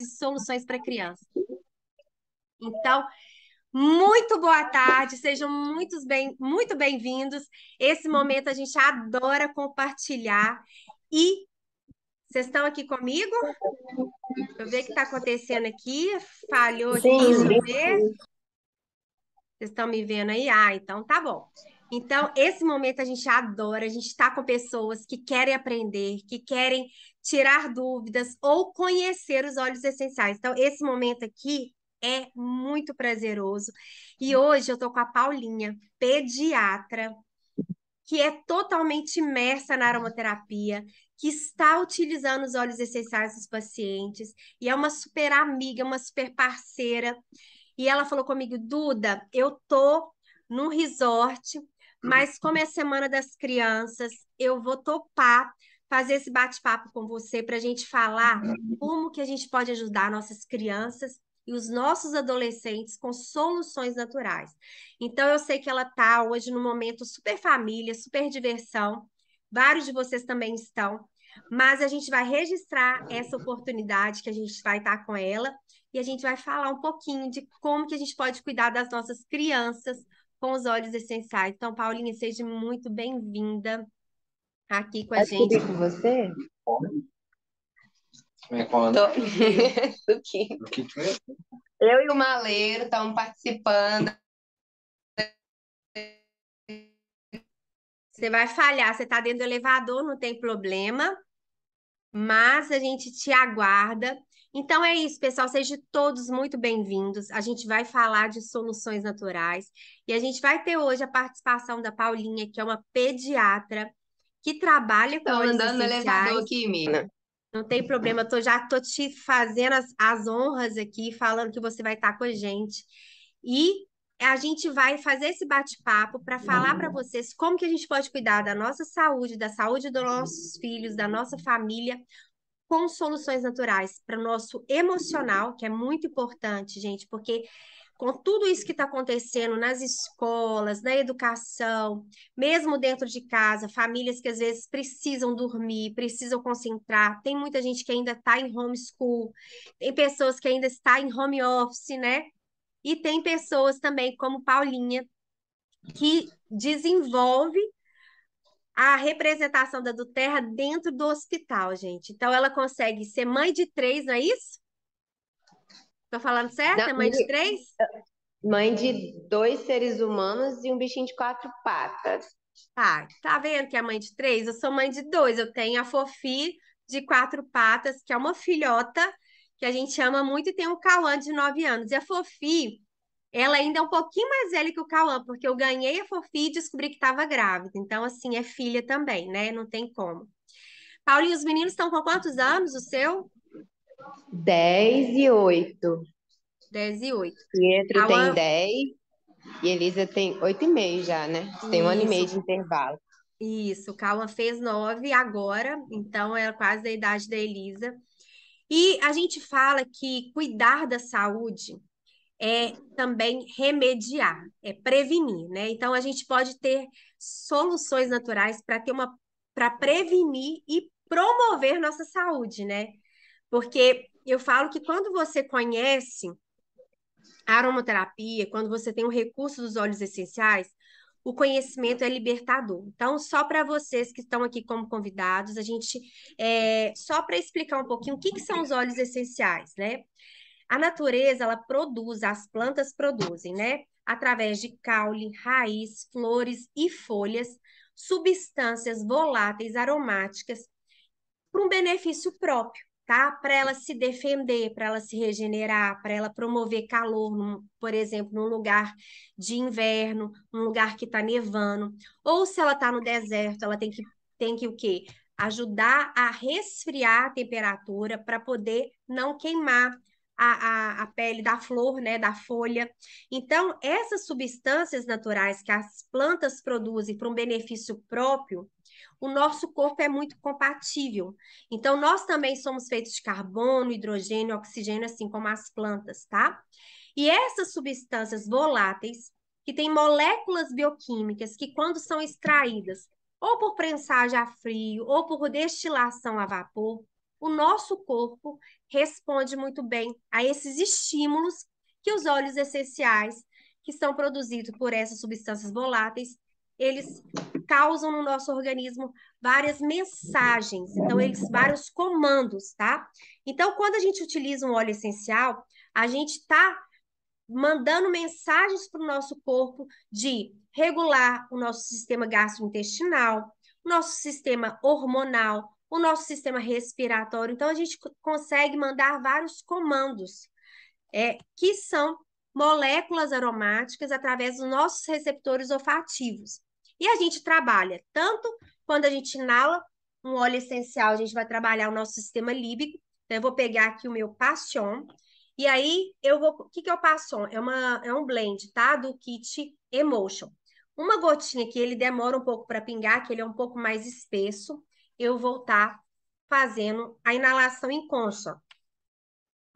e soluções para criança. Então, muito boa tarde, sejam muitos bem, muito bem-vindos. Esse momento a gente adora compartilhar e vocês estão aqui comigo? Deixa eu ver o que está acontecendo aqui. Falhou aqui, Sim. deixa eu ver. Vocês estão me vendo aí? Ah, então tá bom. Então, esse momento a gente adora, a gente está com pessoas que querem aprender, que querem tirar dúvidas ou conhecer os óleos essenciais. Então, esse momento aqui é muito prazeroso. E hoje eu estou com a Paulinha, pediatra, que é totalmente imersa na aromaterapia, que está utilizando os óleos essenciais dos pacientes, e é uma super amiga, uma super parceira. E ela falou comigo, Duda, eu tô num resort mas como é a Semana das Crianças, eu vou topar fazer esse bate-papo com você para a gente falar como que a gente pode ajudar nossas crianças e os nossos adolescentes com soluções naturais. Então, eu sei que ela está hoje no momento super família, super diversão. Vários de vocês também estão, mas a gente vai registrar essa oportunidade que a gente vai estar tá com ela e a gente vai falar um pouquinho de como que a gente pode cuidar das nossas crianças com os olhos essenciais. Então, Paulinha, seja muito bem-vinda aqui com a Acho gente. com você? É, que conta. Tô... É? Eu e o Maleiro estamos participando. Você vai falhar, você está dentro do elevador, não tem problema. Mas a gente te aguarda então é isso, pessoal. Sejam todos muito bem-vindos. A gente vai falar de soluções naturais e a gente vai ter hoje a participação da Paulinha, que é uma pediatra que trabalha com. Estou andando no elevador aqui, Mina. Não tem problema, tô, já tô te fazendo as, as honras aqui, falando que você vai estar tá com a gente. E a gente vai fazer esse bate-papo para falar para vocês como que a gente pode cuidar da nossa saúde, da saúde dos nossos filhos, da nossa família, com soluções naturais para o nosso emocional, que é muito importante, gente, porque com tudo isso que está acontecendo nas escolas, na educação, mesmo dentro de casa, famílias que às vezes precisam dormir, precisam concentrar, tem muita gente que ainda está em homeschool, tem pessoas que ainda está em home office, né? E tem pessoas também, como Paulinha, que desenvolve a representação da Duterra dentro do hospital, gente. Então, ela consegue ser mãe de três, não é isso? Tô falando certo? Não, é mãe de três? Mãe de dois seres humanos e um bichinho de quatro patas. Tá, tá vendo que é mãe de três? Eu sou mãe de dois. Eu tenho a Fofi de quatro patas, que é uma filhota que a gente ama muito, e tem o Cauã de nove anos. E a Fofi, ela ainda é um pouquinho mais velha que o Cauã, porque eu ganhei a Fofi e descobri que estava grávida. Então, assim, é filha também, né? Não tem como. Paulinho, os meninos estão com quantos anos, o seu? dez e oito dez e oito Pietro Cauã... tem dez e Elisa tem oito e meio já, né? Tem Isso. um ano e meio de intervalo. Isso, o Cauã fez nove agora, então é quase a idade da Elisa. E a gente fala que cuidar da saúde é também remediar, é prevenir, né? Então a gente pode ter soluções naturais para ter uma para prevenir e promover nossa saúde, né? Porque eu falo que quando você conhece a aromaterapia, quando você tem o recurso dos óleos essenciais, o conhecimento é libertador. Então, só para vocês que estão aqui como convidados, a gente é, só para explicar um pouquinho o que, que são os óleos essenciais, né? A natureza, ela produz, as plantas produzem, né? Através de caule, raiz, flores e folhas, substâncias voláteis aromáticas para um benefício próprio, tá? Para ela se defender, para ela se regenerar, para ela promover calor, num, por exemplo, num lugar de inverno, num lugar que está nevando, ou se ela está no deserto, ela tem que tem que o quê? Ajudar a resfriar a temperatura para poder não queimar, a, a, a pele da flor, né, da folha. Então, essas substâncias naturais que as plantas produzem para um benefício próprio, o nosso corpo é muito compatível. Então, nós também somos feitos de carbono, hidrogênio, oxigênio, assim como as plantas, tá? E essas substâncias voláteis, que têm moléculas bioquímicas que, quando são extraídas, ou por prensagem a frio, ou por destilação a vapor, o nosso corpo responde muito bem a esses estímulos que os óleos essenciais, que são produzidos por essas substâncias voláteis, eles causam no nosso organismo várias mensagens, então eles vários comandos, tá? Então, quando a gente utiliza um óleo essencial, a gente está mandando mensagens para o nosso corpo de regular o nosso sistema gastrointestinal, nosso sistema hormonal, o nosso sistema respiratório. Então, a gente consegue mandar vários comandos, é, que são moléculas aromáticas através dos nossos receptores olfativos. E a gente trabalha tanto quando a gente inala um óleo essencial, a gente vai trabalhar o nosso sistema líbico. Então, eu vou pegar aqui o meu Passion. E aí, eu vou. O que, que é o Passion? É, uma, é um blend, tá? Do kit Emotion. Uma gotinha que ele demora um pouco para pingar, que ele é um pouco mais espesso eu vou estar tá fazendo a inalação em concha.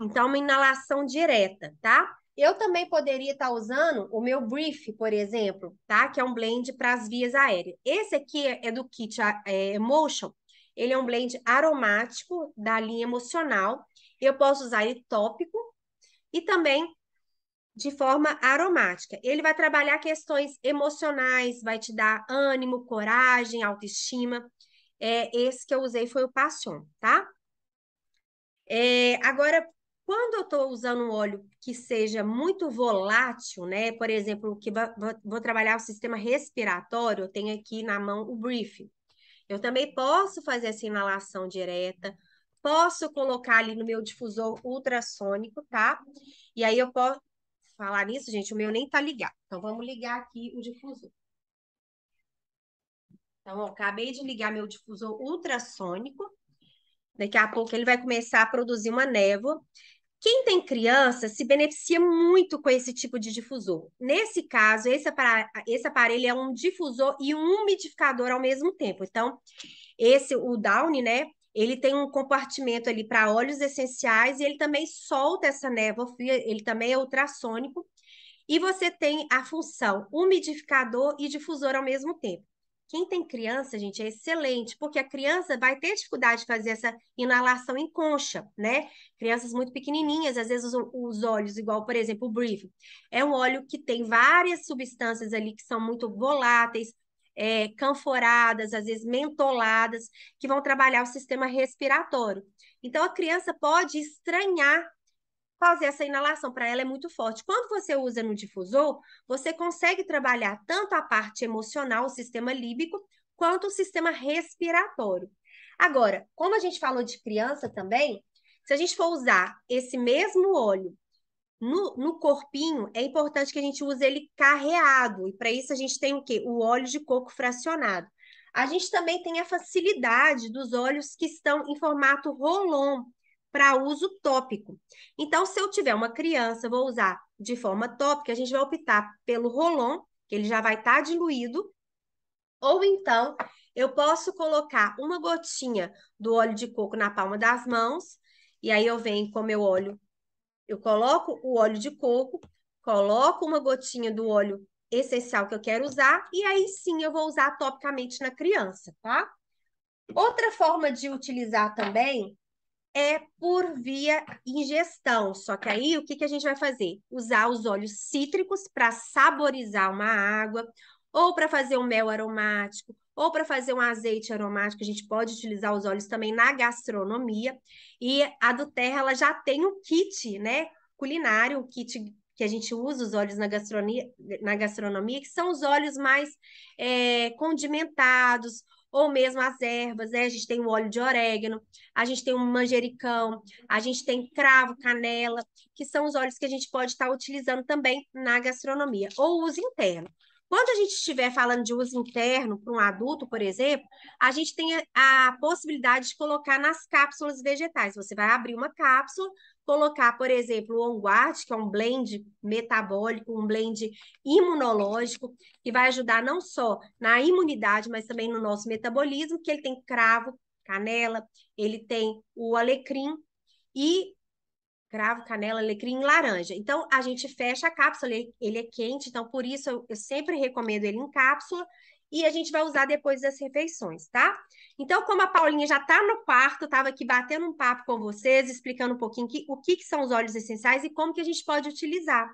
Então, uma inalação direta, tá? Eu também poderia estar tá usando o meu brief, por exemplo, tá? Que é um blend para as vias aéreas. Esse aqui é, é do kit é, Emotion. Ele é um blend aromático da linha emocional. Eu posso usar ele tópico e também de forma aromática. Ele vai trabalhar questões emocionais, vai te dar ânimo, coragem, autoestima. É, esse que eu usei foi o Passion, tá? É, agora, quando eu estou usando um óleo que seja muito volátil, né? Por exemplo, que vou trabalhar o sistema respiratório, eu tenho aqui na mão o briefing. Eu também posso fazer essa inalação direta, posso colocar ali no meu difusor ultrassônico, tá? E aí eu posso falar nisso, gente, o meu nem tá ligado. Então vamos ligar aqui o difusor. Então, ó, acabei de ligar meu difusor ultrassônico. Daqui a pouco ele vai começar a produzir uma névoa. Quem tem criança se beneficia muito com esse tipo de difusor. Nesse caso, esse aparelho, esse aparelho é um difusor e um umidificador ao mesmo tempo. Então, esse, o Downy, né? Ele tem um compartimento ali para óleos essenciais e ele também solta essa névoa fria, ele também é ultrassônico. E você tem a função umidificador e difusor ao mesmo tempo. Quem tem criança, gente, é excelente, porque a criança vai ter dificuldade de fazer essa inalação em concha, né? Crianças muito pequenininhas, às vezes os, óleos, igual, por exemplo, o Brief, é um óleo que tem várias substâncias ali que são muito voláteis, é, canforadas, às vezes mentoladas, que vão trabalhar o sistema respiratório. Então, a criança pode estranhar fazer essa inalação para ela é muito forte. Quando você usa no difusor, você consegue trabalhar tanto a parte emocional, o sistema líbico, quanto o sistema respiratório. Agora, como a gente falou de criança também, se a gente for usar esse mesmo óleo no, no corpinho, é importante que a gente use ele carreado. E para isso a gente tem o quê? O óleo de coco fracionado. A gente também tem a facilidade dos óleos que estão em formato rolon, para uso tópico. Então, se eu tiver uma criança, vou usar de forma tópica, a gente vai optar pelo rolon, que ele já vai estar tá diluído, ou então eu posso colocar uma gotinha do óleo de coco na palma das mãos, e aí eu venho com meu óleo, eu coloco o óleo de coco, coloco uma gotinha do óleo essencial que eu quero usar, e aí sim eu vou usar topicamente na criança, tá? Outra forma de utilizar também é por via ingestão. Só que aí o que, que a gente vai fazer? Usar os óleos cítricos para saborizar uma água, ou para fazer um mel aromático, ou para fazer um azeite aromático. A gente pode utilizar os óleos também na gastronomia. E a do Terra ela já tem o um kit, né? Culinário, o um kit que a gente usa os óleos na gastronomia, na gastronomia que são os óleos mais é, condimentados, ou mesmo as ervas, né? A gente tem o óleo de orégano, a gente tem o manjericão, a gente tem cravo, canela, que são os óleos que a gente pode estar utilizando também na gastronomia, ou uso interno. Quando a gente estiver falando de uso interno para um adulto, por exemplo, a gente tem a, a possibilidade de colocar nas cápsulas vegetais. Você vai abrir uma cápsula, colocar, por exemplo, o OnGuard, que é um blend metabólico, um blend imunológico, que vai ajudar não só na imunidade, mas também no nosso metabolismo, que ele tem cravo, canela, ele tem o alecrim e cravo, canela, alecrim e laranja. Então, a gente fecha a cápsula, ele, é quente, então por isso eu, eu sempre recomendo ele em cápsula e a gente vai usar depois das refeições, tá? Então, como a Paulinha já está no quarto, estava aqui batendo um papo com vocês, explicando um pouquinho que, o que, que são os óleos essenciais e como que a gente pode utilizar.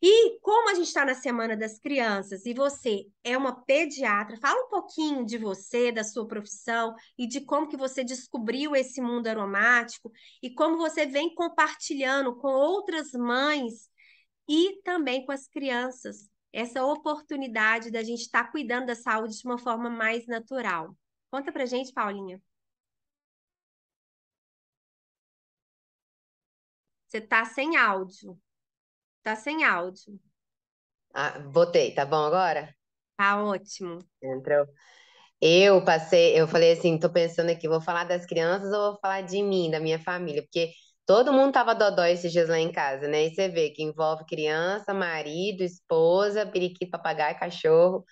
E como a gente está na Semana das Crianças e você é uma pediatra, fala um pouquinho de você, da sua profissão e de como que você descobriu esse mundo aromático e como você vem compartilhando com outras mães e também com as crianças essa oportunidade da gente estar tá cuidando da saúde de uma forma mais natural. Conta pra gente, Paulinha. Você tá sem áudio. Tá sem áudio. Ah, botei, tá bom agora? Tá ótimo. Entrou. Eu passei, eu falei assim, tô pensando aqui, vou falar das crianças ou vou falar de mim, da minha família, porque Todo mundo tava dodói esses dias lá em casa, né? E você vê que envolve criança, marido, esposa, periquito, papagaio, cachorro.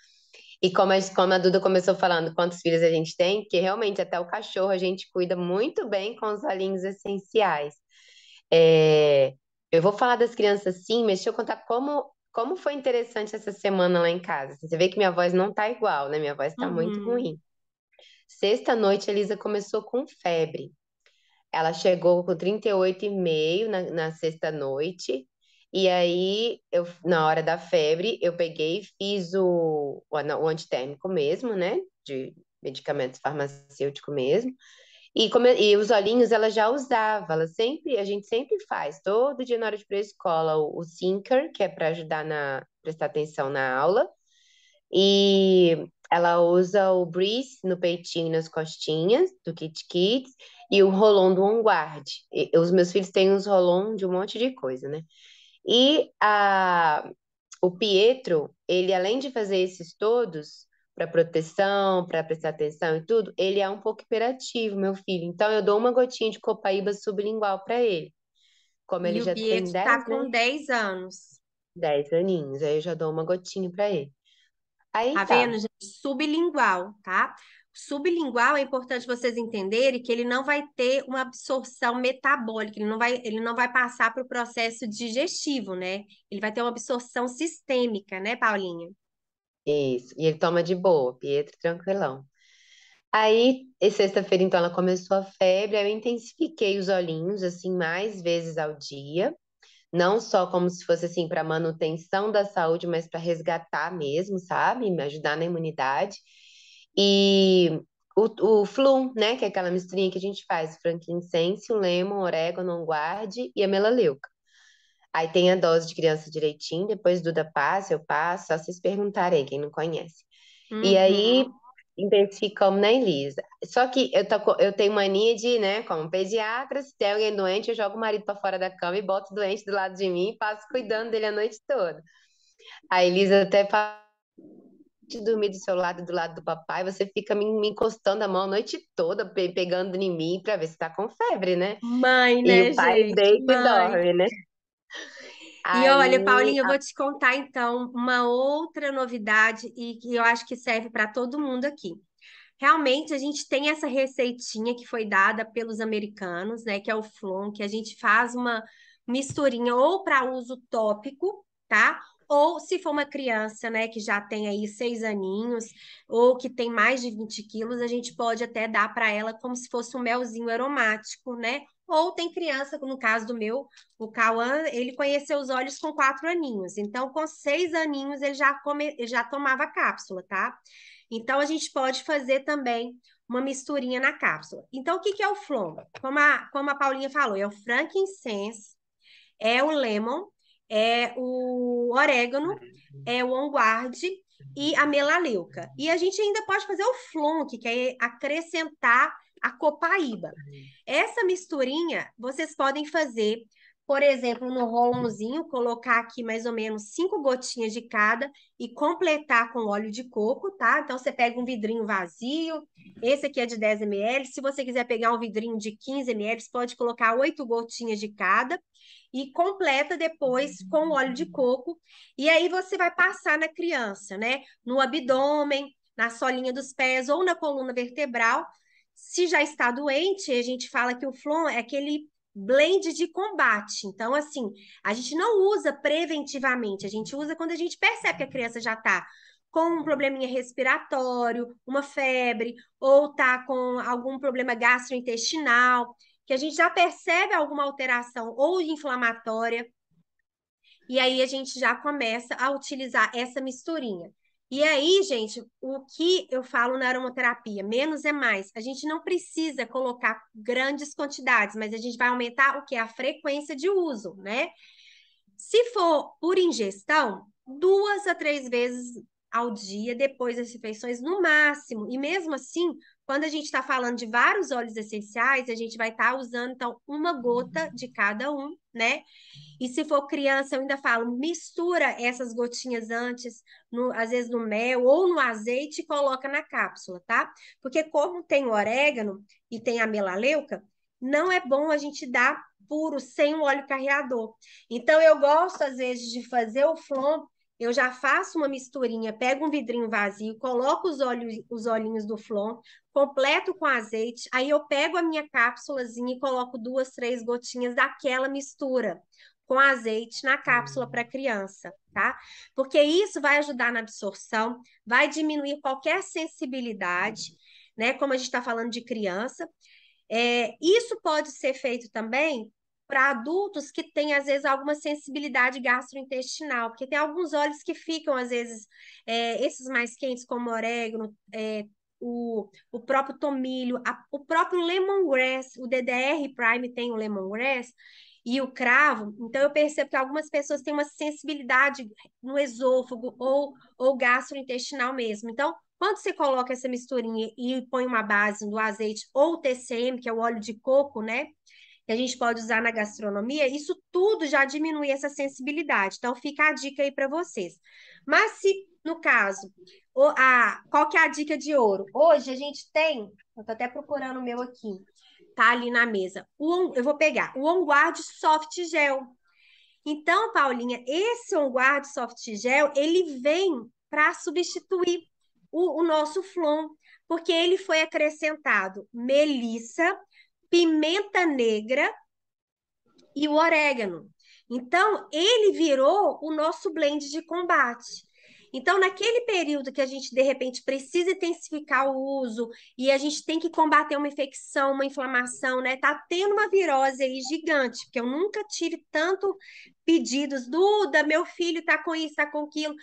E como a, como a Duda começou falando quantos filhos a gente tem, que realmente até o cachorro a gente cuida muito bem com os olhinhos essenciais. É, eu vou falar das crianças sim, mas deixa eu contar como, como foi interessante essa semana lá em casa. Você vê que minha voz não tá igual, né? Minha voz tá uhum. muito ruim. Sexta noite, a Elisa começou com febre. Ela chegou com 38,5 na, na sexta-noite. E aí, eu, na hora da febre, eu peguei e fiz o, o, o antitérmico mesmo, né? De medicamento farmacêutico mesmo. E, e os olhinhos ela já usava, ela sempre, a gente sempre faz, todo dia na hora de pré-escola, o, o Sinker, que é para ajudar na prestar atenção na aula, e ela usa o Breeze no peitinho e nas costinhas do Kit Kids e o Rolon do On Guard. E, os meus filhos têm uns Rolon de um monte de coisa, né? E a, o Pietro, ele além de fazer esses todos, para proteção, para prestar atenção e tudo, ele é um pouco hiperativo, meu filho. Então eu dou uma gotinha de copaíba sublingual para ele. Como e ele já Pietro tem 10 tá né? com 10 anos. 10 aninhos, aí eu já dou uma gotinha para ele. Aí tá, tá. vendo, gente? Sublingual, tá? Sublingual é importante vocês entenderem que ele não vai ter uma absorção metabólica, ele não vai, ele não vai passar para o processo digestivo, né? Ele vai ter uma absorção sistêmica, né, Paulinha? Isso, e ele toma de boa, Pietro, tranquilão. Aí, sexta-feira, então, ela começou a febre, aí eu intensifiquei os olhinhos, assim, mais vezes ao dia, não só como se fosse assim para manutenção da saúde, mas para resgatar mesmo, sabe? Me ajudar na imunidade. E o, o né, que é aquela misturinha que a gente faz, frankincense, o lemon, orégano, onguarde e a melaleuca. Aí tem a dose de criança direitinho, depois Duda passa, eu passo, só vocês perguntarem, quem não conhece. Uhum. E aí uhum. Identificamos na Elisa. Só que eu, tô, eu tenho mania de, né, como pediatra, se tem alguém doente, eu jogo o marido para fora da cama e boto o doente do lado de mim e passo cuidando dele a noite toda. A Elisa até fala de dormir do seu lado, do lado do papai, você fica me, me encostando a mão a noite toda, pe pegando em mim para ver se tá com febre, né? Mãe, né, e o pai gente? Deita e dorme, né? Aí... E olha, Paulinha, eu vou te contar então uma outra novidade e que eu acho que serve para todo mundo aqui. Realmente a gente tem essa receitinha que foi dada pelos americanos, né, que é o Flon, que a gente faz uma misturinha ou para uso tópico, tá? Ou se for uma criança, né, que já tem aí seis aninhos, ou que tem mais de 20 quilos, a gente pode até dar para ela como se fosse um melzinho aromático, né? Ou tem criança, no caso do meu, o Cauã, ele conheceu os olhos com quatro aninhos. Então, com seis aninhos, ele já, come, já tomava cápsula, tá? Então, a gente pode fazer também uma misturinha na cápsula. Então, o que, que é o flom? Como a, como a Paulinha falou, é o frankincense, é o lemon, é o orégano, é o onguarde e a melaleuca. E a gente ainda pode fazer o flon, que é acrescentar a copaíba. Essa misturinha vocês podem fazer, por exemplo, no rolãozinho, colocar aqui mais ou menos cinco gotinhas de cada e completar com óleo de coco, tá? Então você pega um vidrinho vazio, esse aqui é de 10 ml. Se você quiser pegar um vidrinho de 15 ml, pode colocar oito gotinhas de cada e completa depois com óleo de coco. E aí você vai passar na criança, né? No abdômen, na solinha dos pés ou na coluna vertebral, se já está doente, a gente fala que o Flon é aquele blend de combate. Então, assim, a gente não usa preventivamente, a gente usa quando a gente percebe que a criança já está com um probleminha respiratório, uma febre, ou está com algum problema gastrointestinal, que a gente já percebe alguma alteração ou inflamatória. E aí a gente já começa a utilizar essa misturinha. E aí, gente, o que eu falo na aromaterapia? Menos é mais. A gente não precisa colocar grandes quantidades, mas a gente vai aumentar o que? A frequência de uso, né? Se for por ingestão, duas a três vezes ao dia, depois das refeições, no máximo. E mesmo assim, quando a gente está falando de vários óleos essenciais, a gente vai estar tá usando, então, uma gota de cada um, né? E se for criança, eu ainda falo, mistura essas gotinhas antes, no, às vezes no mel ou no azeite e coloca na cápsula, tá? Porque como tem o orégano e tem a melaleuca, não é bom a gente dar puro, sem o óleo carreador. Então, eu gosto, às vezes, de fazer o flon eu já faço uma misturinha, pego um vidrinho vazio, coloco os, olhos, os olhinhos do flon, completo com azeite, aí eu pego a minha cápsulazinha e coloco duas, três gotinhas daquela mistura com azeite na cápsula para criança, tá? Porque isso vai ajudar na absorção, vai diminuir qualquer sensibilidade, né? Como a gente está falando de criança. É, isso pode ser feito também para adultos que têm, às vezes, alguma sensibilidade gastrointestinal, porque tem alguns óleos que ficam, às vezes, é, esses mais quentes, como orégano, é, o, o próprio tomilho, a, o próprio lemongrass, o DDR Prime tem o lemongrass, e o cravo, então eu percebo que algumas pessoas têm uma sensibilidade no esôfago ou, ou gastrointestinal mesmo. Então, quando você coloca essa misturinha e põe uma base do azeite ou TCM, que é o óleo de coco, né? que a gente pode usar na gastronomia, isso tudo já diminui essa sensibilidade. Então, fica a dica aí para vocês. Mas se, no caso, a, qual que é a dica de ouro? Hoje a gente tem, eu tô até procurando o meu aqui, tá ali na mesa. O, eu vou pegar o OnGuard Soft Gel. Então, Paulinha, esse OnGuard Soft Gel, ele vem para substituir o, o, nosso Flon, porque ele foi acrescentado melissa, pimenta negra e o orégano. Então, ele virou o nosso blend de combate. Então, naquele período que a gente, de repente, precisa intensificar o uso e a gente tem que combater uma infecção, uma inflamação, né? Tá tendo uma virose aí gigante, porque eu nunca tive tanto pedidos, Duda, meu filho tá com isso, tá com aquilo.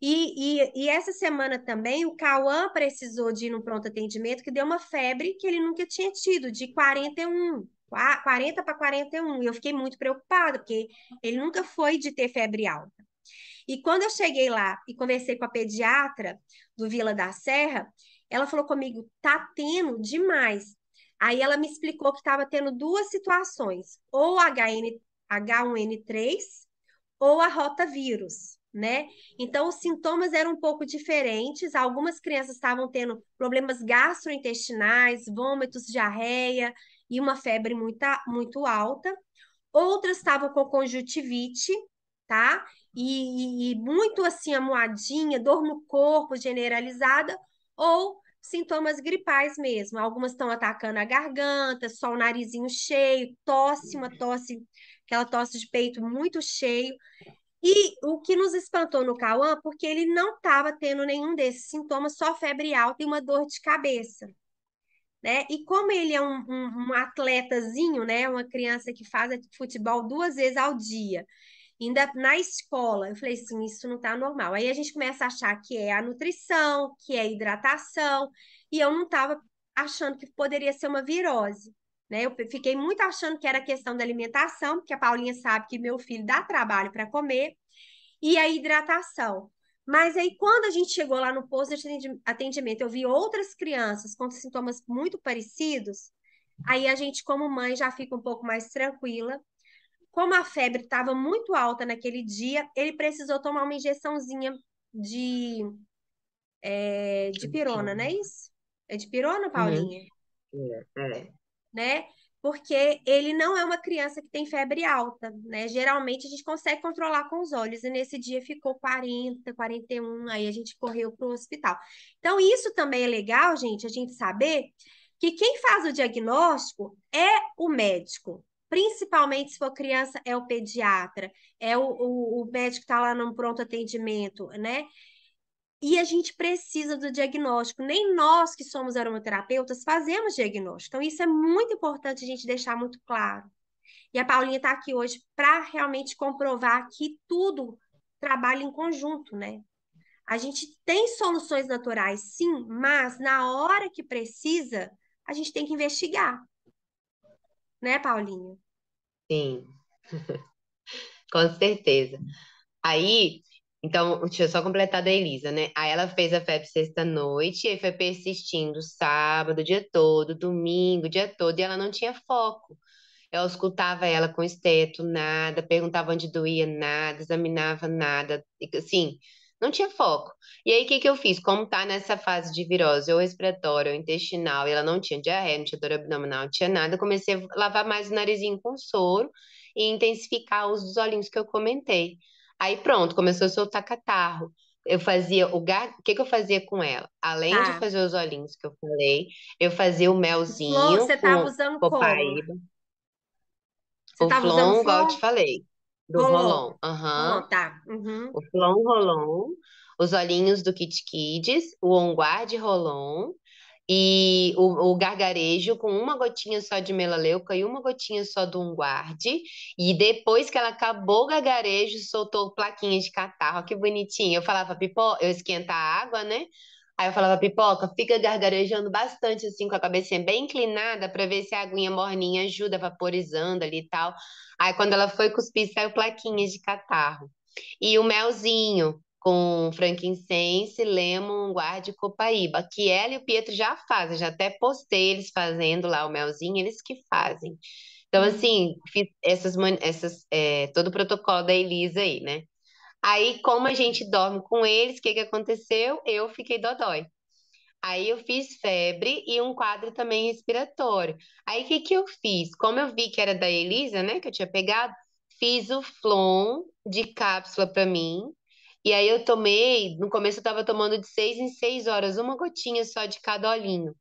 E, e, e, essa semana também o Cauã precisou de ir no pronto atendimento, que deu uma febre que ele nunca tinha tido, de 41. 40 para 41, e eu fiquei muito preocupada, porque ele nunca foi de ter febre alta. E quando eu cheguei lá e conversei com a pediatra do Vila da Serra, ela falou comigo: tá tendo demais. Aí ela me explicou que estava tendo duas situações, ou HN, H1N3 ou a rota vírus né? Então, os sintomas eram um pouco diferentes. Algumas crianças estavam tendo problemas gastrointestinais, vômitos, diarreia e uma febre muito, muito alta. Outras estavam com conjuntivite, tá? E, e, e muito assim, amuadinha, dor no corpo generalizada, ou sintomas gripais mesmo. Algumas estão atacando a garganta, só o narizinho cheio, tosse, uma tosse, aquela tosse de peito muito cheio. E o que nos espantou no Cauã, porque ele não estava tendo nenhum desses sintomas, só febre alta e uma dor de cabeça. Né? E como ele é um, um, um atletazinho, né? uma criança que faz futebol duas vezes ao dia, ainda na escola. Eu falei assim, isso não está normal. Aí a gente começa a achar que é a nutrição, que é a hidratação, e eu não estava achando que poderia ser uma virose. Né? Eu fiquei muito achando que era questão da alimentação, porque a Paulinha sabe que meu filho dá trabalho para comer, e a hidratação. Mas aí, quando a gente chegou lá no posto de atendimento, eu vi outras crianças com sintomas muito parecidos. Aí a gente, como mãe, já fica um pouco mais tranquila. Como a febre estava muito alta naquele dia, ele precisou tomar uma injeçãozinha de, é, de pirona, não é isso? É de pirona, é. Paulinha? É, é né? Porque ele não é uma criança que tem febre alta, né? Geralmente a gente consegue controlar com os olhos, e nesse dia ficou 40, 41, aí a gente correu para o hospital. Então, isso também é legal, gente, a gente saber que quem faz o diagnóstico é o médico, principalmente se for criança, é o pediatra, é o, o, o médico que está lá no pronto atendimento, né? E a gente precisa do diagnóstico. Nem nós que somos aromaterapeutas fazemos diagnóstico. Então, isso é muito importante a gente deixar muito claro. E a Paulinha está aqui hoje para realmente comprovar que tudo trabalha em conjunto, né? A gente tem soluções naturais, sim, mas na hora que precisa, a gente tem que investigar. Né, Paulinha? Sim, com certeza. Aí, então, deixa eu só completar da Elisa, né? Aí ela fez a FEP sexta-noite, aí foi persistindo sábado, dia todo, domingo, dia todo, e ela não tinha foco. Eu escutava ela com esteto, nada, perguntava onde doía, nada, examinava nada, assim, não tinha foco. E aí, o que, que eu fiz? Como tá nessa fase de virose, ou respiratória, ou intestinal, e ela não tinha diarreia, não tinha dor abdominal, não tinha nada, comecei a lavar mais o narizinho com soro e intensificar os olhinhos que eu comentei. Aí pronto, começou a soltar catarro. Eu fazia o gar... O que, que eu fazia com ela? Além de tá. fazer os olhinhos que eu falei, eu fazia o melzinho. O flor, você tava usando o como? Você o tava flon, usando igual flor? eu te falei. Do rolon. rolon. Uhum. tá. Uhum. O flon rolon. Os olhinhos do Kit Kids. O on guard rolon e o, o, gargarejo com uma gotinha só de melaleuca e uma gotinha só do unguarde. E depois que ela acabou o gargarejo, soltou plaquinha de catarro. Que bonitinho. Eu falava pipoca, eu esquenta a água, né? Aí eu falava pipoca, fica gargarejando bastante assim com a cabecinha bem inclinada para ver se a aguinha morninha ajuda vaporizando ali e tal. Aí quando ela foi cuspir, saiu plaquinha de catarro. E o melzinho, com frankincense, lemon, guarda e copaíba, que ela e o Pietro já fazem, já até postei eles fazendo lá o melzinho, eles que fazem. Então, hum. assim, fiz essas, essas, é, todo o protocolo da Elisa aí, né? Aí, como a gente dorme com eles, o que, que aconteceu? Eu fiquei dodói. Aí eu fiz febre e um quadro também respiratório. Aí o que, que eu fiz? Como eu vi que era da Elisa, né, que eu tinha pegado, fiz o Flon de cápsula para mim, e aí eu tomei, no começo eu estava tomando de seis em seis horas, uma gotinha só de cada olhinho.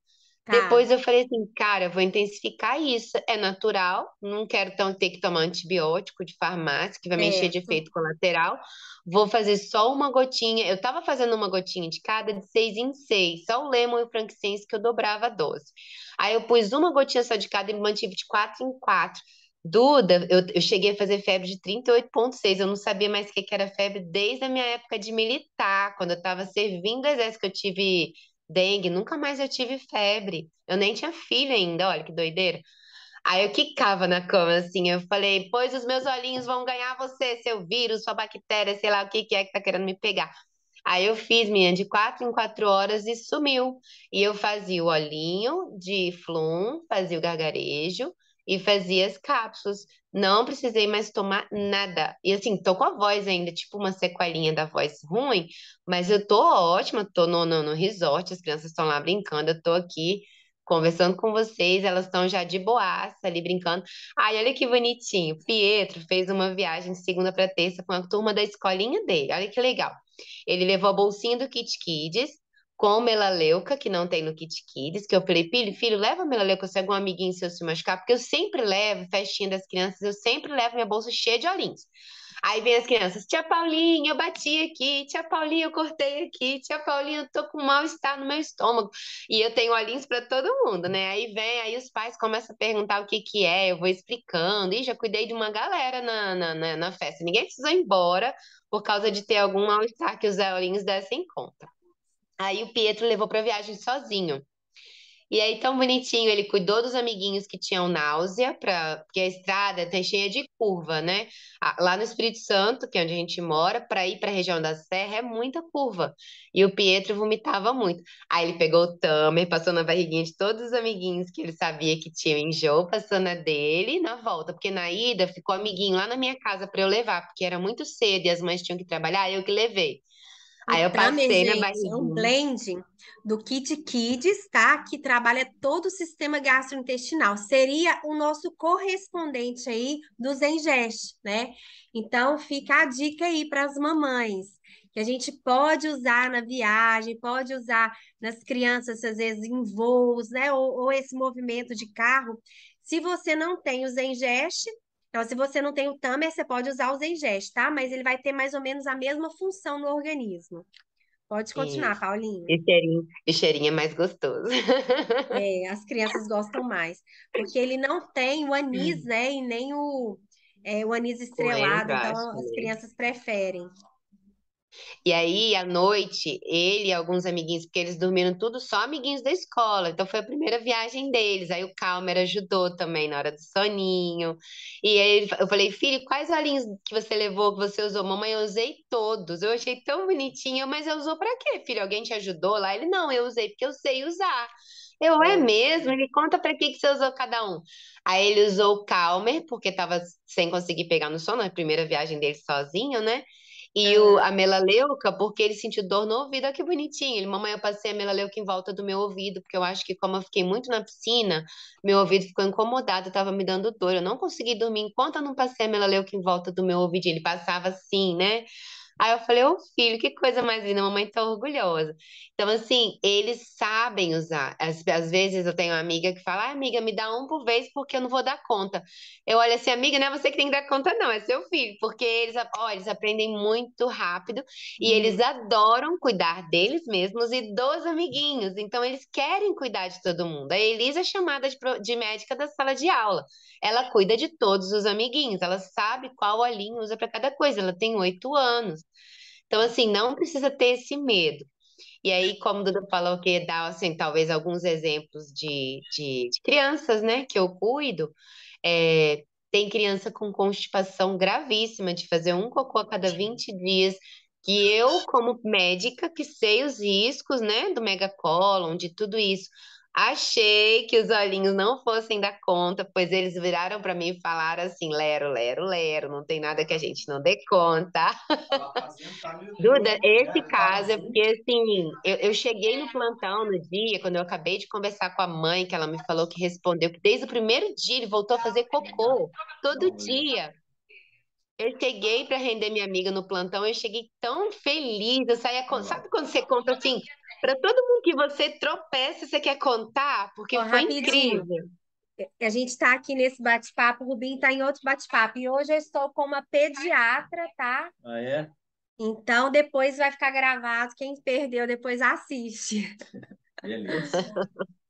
Tá. Depois eu falei assim, cara, vou intensificar isso. É natural, não quero tão ter que tomar antibiótico de farmácia, que vai mexer de efeito colateral. Vou fazer só uma gotinha. Eu estava fazendo uma gotinha de cada, de seis em seis, só o lemon e o frankincense que eu dobrava a dose. Aí eu pus uma gotinha só de cada e mantive de quatro em quatro. Duda, eu, eu cheguei a fazer febre de 38,6. Eu não sabia mais o que, que era febre desde a minha época de militar, quando eu estava servindo o exército, que eu tive dengue. Nunca mais eu tive febre. Eu nem tinha filho ainda, olha que doideira. Aí eu quicava na cama, assim, eu falei, pois os meus olhinhos vão ganhar você, seu vírus, sua bactéria, sei lá o que, que é que tá querendo me pegar. Aí eu fiz, minha, de quatro em quatro horas e sumiu. E eu fazia o olhinho de flum, fazia o gargarejo, e fazia as cápsulas. Não precisei mais tomar nada. E assim, tô com a voz ainda, tipo uma sequelinha da voz ruim, mas eu tô ótima, tô no, no, no resort, as crianças estão lá brincando, eu tô aqui conversando com vocês, elas estão já de boaça ali brincando. Ai, olha que bonitinho. Pietro fez uma viagem de segunda para terça com a turma da escolinha dele. Olha que legal. Ele levou a bolsinha do Kit Kids com melaleuca, que não tem no Kit Kids, que eu falei, filho, filho, leva melaleuca se é algum amiguinho seu se machucar, porque eu sempre levo, festinha das crianças, eu sempre levo minha bolsa cheia de olhinhos. Aí vem as crianças, tia Paulinha, eu bati aqui, tia Paulinha, eu cortei aqui, tia Paulinha, eu tô com mal-estar no meu estômago. E eu tenho olhinhos para todo mundo, né? Aí vem, aí os pais começam a perguntar o que que é, eu vou explicando. E já cuidei de uma galera na, na, na, na festa. Ninguém precisou ir embora por causa de ter algum mal-estar que os olhinhos dessem conta. Aí o Pietro levou para viagem sozinho. E aí, tão bonitinho, ele cuidou dos amiguinhos que tinham náusea, pra, porque a estrada tá cheia de curva, né? Lá no Espírito Santo, que é onde a gente mora, para ir para a região da Serra é muita curva. E o Pietro vomitava muito. Aí ele pegou o tamer, passou na barriguinha de todos os amiguinhos que ele sabia que tinham enjoo, passou na dele na volta, porque na ida ficou amiguinho lá na minha casa para eu levar, porque era muito cedo e as mães tinham que trabalhar, eu que levei. Aí eu passei gente, na barriguinha. É um blending do Kit Kids, tá? Que trabalha todo o sistema gastrointestinal. Seria o nosso correspondente aí dos Engest, né? Então, fica a dica aí para as mamães. Que a gente pode usar na viagem, pode usar nas crianças, às vezes, em voos, né? Ou, ou esse movimento de carro. Se você não tem os Engest, então, se você não tem o tamer, você pode usar o Zengest, tá? Mas ele vai ter mais ou menos a mesma função no organismo. Pode continuar, Isso. Paulinho. E cheirinho, e cheirinho é mais gostoso. É, as crianças gostam mais. Porque ele não tem o anis, hum. né? E nem o, é, o anis estrelado. então, as crianças preferem. E aí, à noite, ele e alguns amiguinhos, porque eles dormiram tudo só amiguinhos da escola, então foi a primeira viagem deles. Aí o Calmer ajudou também na hora do soninho. E aí eu falei, filho, quais olhinhos que você levou, que você usou? Mamãe, eu usei todos, eu achei tão bonitinho, mas eu usou para quê, filho? Alguém te ajudou lá? Ele, não, eu usei porque eu sei usar. Eu, é, é. mesmo? Ele conta para que, que você usou cada um. Aí ele usou o Calmer, porque estava sem conseguir pegar no sono, a primeira viagem dele sozinho, né? E é. o, a melaleuca, porque ele sentiu dor no ouvido. Olha que bonitinho. Ele, mamãe, eu passei a melaleuca em volta do meu ouvido, porque eu acho que, como eu fiquei muito na piscina, meu ouvido ficou incomodado, estava me dando dor. Eu não consegui dormir enquanto eu não passei a melaleuca em volta do meu ouvidinho. Ele passava assim, né? Aí eu falei, ô oh, filho, que coisa mais linda, a mamãe tá orgulhosa. Então, assim, eles sabem usar. Às, às vezes eu tenho uma amiga que fala, ah, amiga, me dá um por vez porque eu não vou dar conta. Eu olho assim, amiga, não é você que tem que dar conta, não, é seu filho, porque eles, ó, eles aprendem muito rápido e hum. eles uhum. adoram cuidar deles mesmos e dos amiguinhos. Então, eles querem cuidar de todo mundo. A Elisa é chamada de, de médica da sala de aula. Ela cuida de todos os amiguinhos, ela sabe qual olhinho usa para cada coisa. Ela tem oito anos. Então, assim, não precisa ter esse medo. E aí, como o Duda falou, que dá, assim, talvez alguns exemplos de, de, de crianças, né, que eu cuido, é, tem criança com constipação gravíssima de fazer um cocô a cada 20 dias, que eu, como médica, que sei os riscos, né, do megacólon, de tudo isso, Achei que os olhinhos não fossem dar conta, pois eles viraram para mim e falaram assim: Lero, Lero, Lero, não tem nada que a gente não dê conta. Duda, né? esse caso é porque assim, eu, eu cheguei no plantão no dia, quando eu acabei de conversar com a mãe, que ela me falou que respondeu que desde o primeiro dia ele voltou a fazer cocô, todo dia. Eu cheguei para render minha amiga no plantão, eu cheguei tão feliz, eu saía, sabe quando você conta assim, para todo mundo que você tropeça, você quer contar? Porque foi rapidinho. incrível. A gente está aqui nesse bate-papo, o Rubinho está em outro bate-papo. E hoje eu estou com uma pediatra, tá? Ah, é? Então, depois vai ficar gravado. Quem perdeu, depois assiste. Beleza.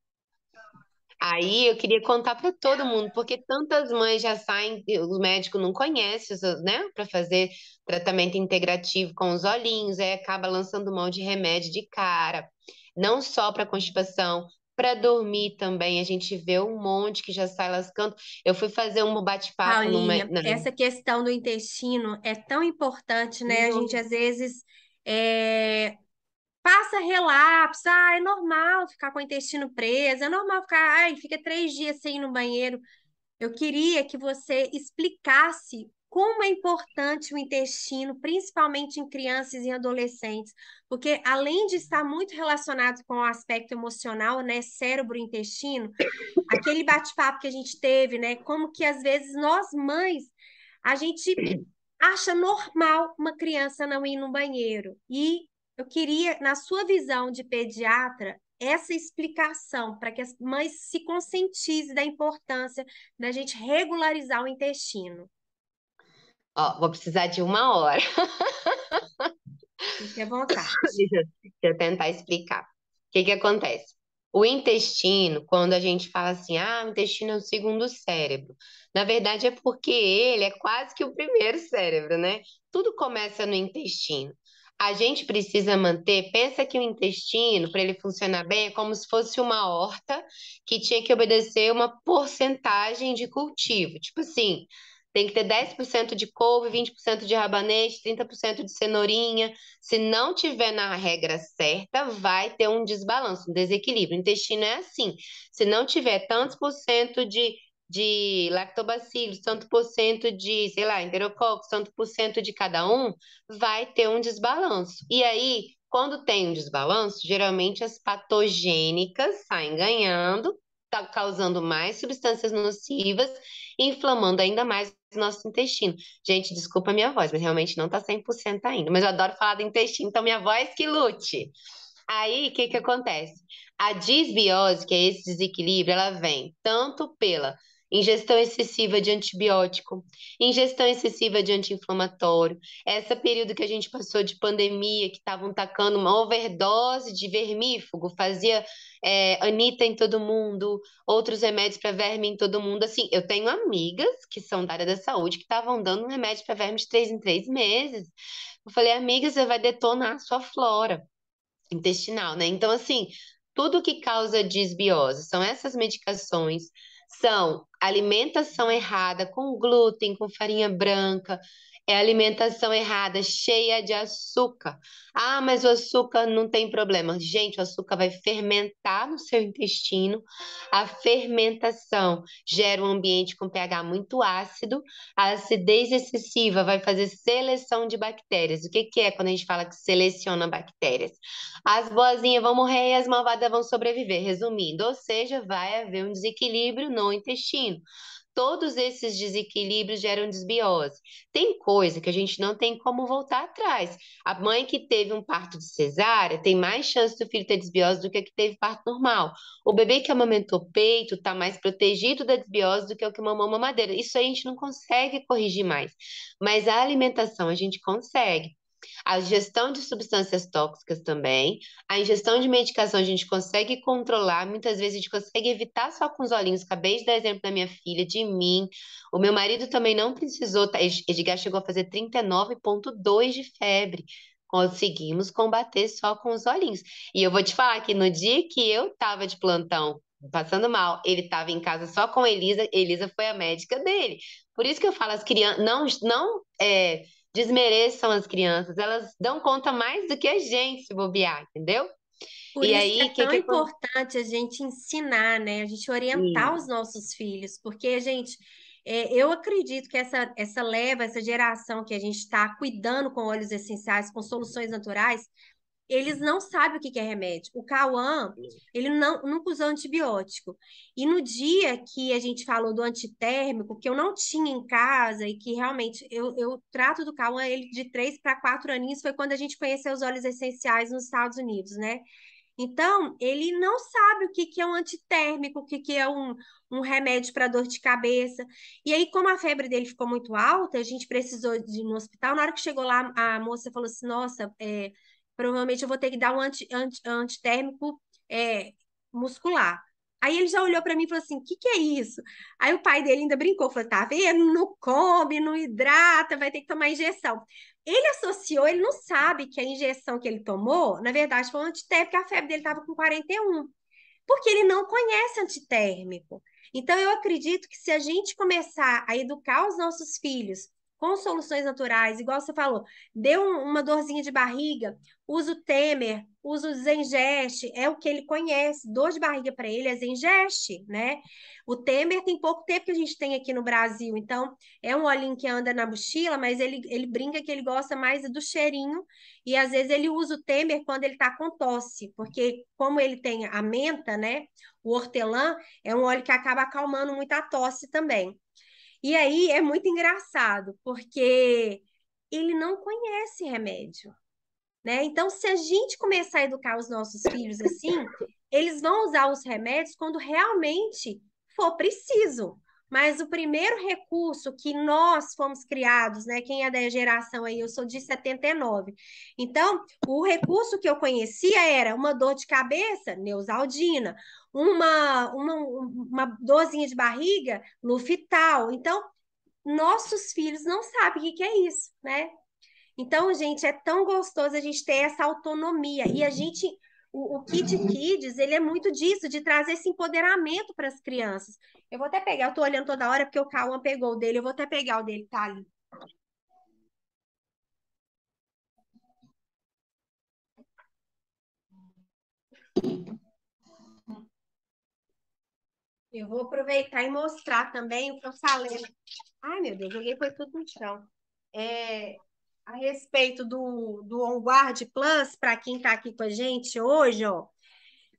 Aí eu queria contar para todo mundo, porque tantas mães já saem, o médico não conhece, né, para fazer tratamento integrativo com os olhinhos, aí acaba lançando mão de remédio de cara, não só para constipação, para dormir também. A gente vê um monte que já sai lascando. Eu fui fazer um bate-papo numa. Essa questão do intestino é tão importante, né? Uhum. A gente às vezes é, passa relapso, ah, é normal ficar com o intestino preso, é normal ficar, ai, fica três dias sem ir no banheiro. Eu queria que você explicasse como é importante o intestino, principalmente em crianças e adolescentes, porque além de estar muito relacionado com o aspecto emocional, né, cérebro intestino, aquele bate-papo que a gente teve, né, como que às vezes nós mães a gente acha normal uma criança não ir no banheiro e eu queria, na sua visão de pediatra, essa explicação para que as mães se conscientizem da importância da gente regularizar o intestino. vou precisar de uma hora. Fique à vontade. Deixa eu tentar explicar. O que, que acontece? O intestino, quando a gente fala assim, ah, o intestino é o segundo cérebro, na verdade é porque ele é quase que o primeiro cérebro, né? Tudo começa no intestino a gente precisa manter. Pensa que o intestino, para ele funcionar bem, é como se fosse uma horta que tinha que obedecer uma porcentagem de cultivo. Tipo assim, tem que ter 10% de couve, 20% de rabanete, 30% de cenourinha. Se não tiver na regra certa, vai ter um desbalanço, um desequilíbrio. O intestino é assim. Se não tiver tantos por cento de de lactobacilos, tanto por cento de, sei lá, enterococos, tanto por cento de cada um, vai ter um desbalanço. E aí, quando tem um desbalanço, geralmente as patogênicas saem ganhando, tá causando mais substâncias nocivas, inflamando ainda mais o nosso intestino. Gente, desculpa a minha voz, mas realmente não tá 100% ainda, mas eu adoro falar do intestino, então minha voz que lute. Aí, o que que acontece? A disbiose, que é esse desequilíbrio, ela vem tanto pela ingestão excessiva de antibiótico, ingestão excessiva de anti-inflamatório, esse período que a gente passou de pandemia, que estavam tacando uma overdose de vermífugo, fazia é, anita em todo mundo, outros remédios para verme em todo mundo. Assim, eu tenho amigas que são da área da saúde que estavam dando um remédio para verme de três em três meses. Eu falei, amiga, você vai detonar a sua flora intestinal, né? Então, assim, tudo que causa disbiose são essas medicações, são alimentação errada, com glúten, com farinha branca, é alimentação errada, cheia de açúcar. Ah, mas o açúcar não tem problema. Gente, o açúcar vai fermentar no seu intestino. A fermentação gera um ambiente com pH muito ácido. A acidez excessiva vai fazer seleção de bactérias. O que, que é quando a gente fala que seleciona bactérias? As boazinhas vão morrer e as malvadas vão sobreviver, resumindo. Ou seja, vai haver um desequilíbrio no intestino todos esses desequilíbrios geram desbiose. Tem coisa que a gente não tem como voltar atrás. A mãe que teve um parto de cesárea tem mais chance do filho ter desbiose do que a que teve parto normal. O bebê que amamentou peito está mais protegido da desbiose do que o que mamou mamadeira. Isso a gente não consegue corrigir mais. Mas a alimentação a gente consegue a gestão de substâncias tóxicas também, a ingestão de medicação a gente consegue controlar, muitas vezes a gente consegue evitar só com os olhinhos. Acabei de dar exemplo da minha filha, de mim. O meu marido também não precisou, tá? Edgar chegou a fazer 39,2 de febre. Conseguimos combater só com os olhinhos. E eu vou te falar que no dia que eu estava de plantão passando mal. Ele estava em casa só com Elisa. Elisa foi a médica dele. Por isso que eu falo, as crianças não, não é, desmereçam as crianças, elas dão conta mais do que a gente se bobear, entendeu? Por e isso aí, é tão que... importante a gente ensinar, né? A gente orientar Sim. os nossos filhos, porque, gente, é, eu acredito que essa, essa leva, essa geração que a gente está cuidando com óleos essenciais, com soluções naturais, eles não sabem o que é remédio. O Cauã, ele não, nunca usou antibiótico. E no dia que a gente falou do antitérmico, que eu não tinha em casa e que realmente eu, eu trato do Cauã, ele de três para quatro aninhos, foi quando a gente conheceu os óleos essenciais nos Estados Unidos, né? Então, ele não sabe o que, que é um antitérmico, o que, que é um, um remédio para dor de cabeça. E aí, como a febre dele ficou muito alta, a gente precisou de ir no hospital. Na hora que chegou lá, a moça falou assim: Nossa, é, provavelmente eu vou ter que dar um anti, anti, antitérmico é, muscular. Aí ele já olhou para mim e falou assim: o que, que é isso? Aí o pai dele ainda brincou, falou: tá vendo? Não come, não hidrata, vai ter que tomar injeção. Ele associou, ele não sabe que a injeção que ele tomou, na verdade, foi um antitérmico, a febre dele estava com 41, porque ele não conhece antitérmico. Então, eu acredito que se a gente começar a educar os nossos filhos com soluções naturais, igual você falou, deu uma dorzinha de barriga, usa o Temer, usa o Zengeste, é o que ele conhece, dor de barriga para ele é Zengeste, né? O Temer tem pouco tempo que a gente tem aqui no Brasil, então é um olhinho que anda na mochila, mas ele, ele brinca que ele gosta mais do cheirinho, e às vezes ele usa o Temer quando ele está com tosse, porque como ele tem a menta, né? O hortelã é um óleo que acaba acalmando muito a tosse também. E aí é muito engraçado, porque ele não conhece remédio. Né? Então, se a gente começar a educar os nossos filhos assim, eles vão usar os remédios quando realmente for preciso. Mas o primeiro recurso que nós fomos criados, né? Quem é da geração aí, eu sou de 79. Então, o recurso que eu conhecia era uma dor de cabeça, Neusaldina, uma, uma, uma dorzinha de barriga, Lufital. Então, nossos filhos não sabem o que é isso, né? Então, gente, é tão gostoso a gente ter essa autonomia e a gente o, o Kid uhum. Kids, ele é muito disso, de trazer esse empoderamento para as crianças. Eu vou até pegar, eu estou olhando toda hora porque o Cauã pegou o dele, eu vou até pegar o dele, tá ali. Eu vou aproveitar e mostrar também o que eu falei. Ai, meu Deus, joguei foi tudo no chão. É, a respeito do, do OnGuard Plus, para quem está aqui com a gente hoje, ó,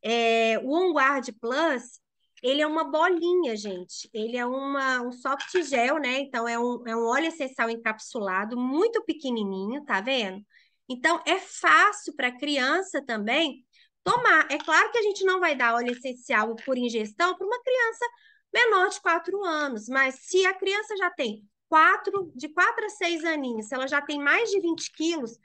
é, o OnGuard Plus, ele é uma bolinha, gente. Ele é uma, um soft gel, né? Então, é um, é um óleo essencial encapsulado, muito pequenininho, tá vendo? Então, é fácil para criança também tomar. É claro que a gente não vai dar óleo essencial por ingestão para uma criança menor de 4 anos, mas se a criança já tem quatro, de quatro a seis aninhos, se ela já tem mais de 20 quilos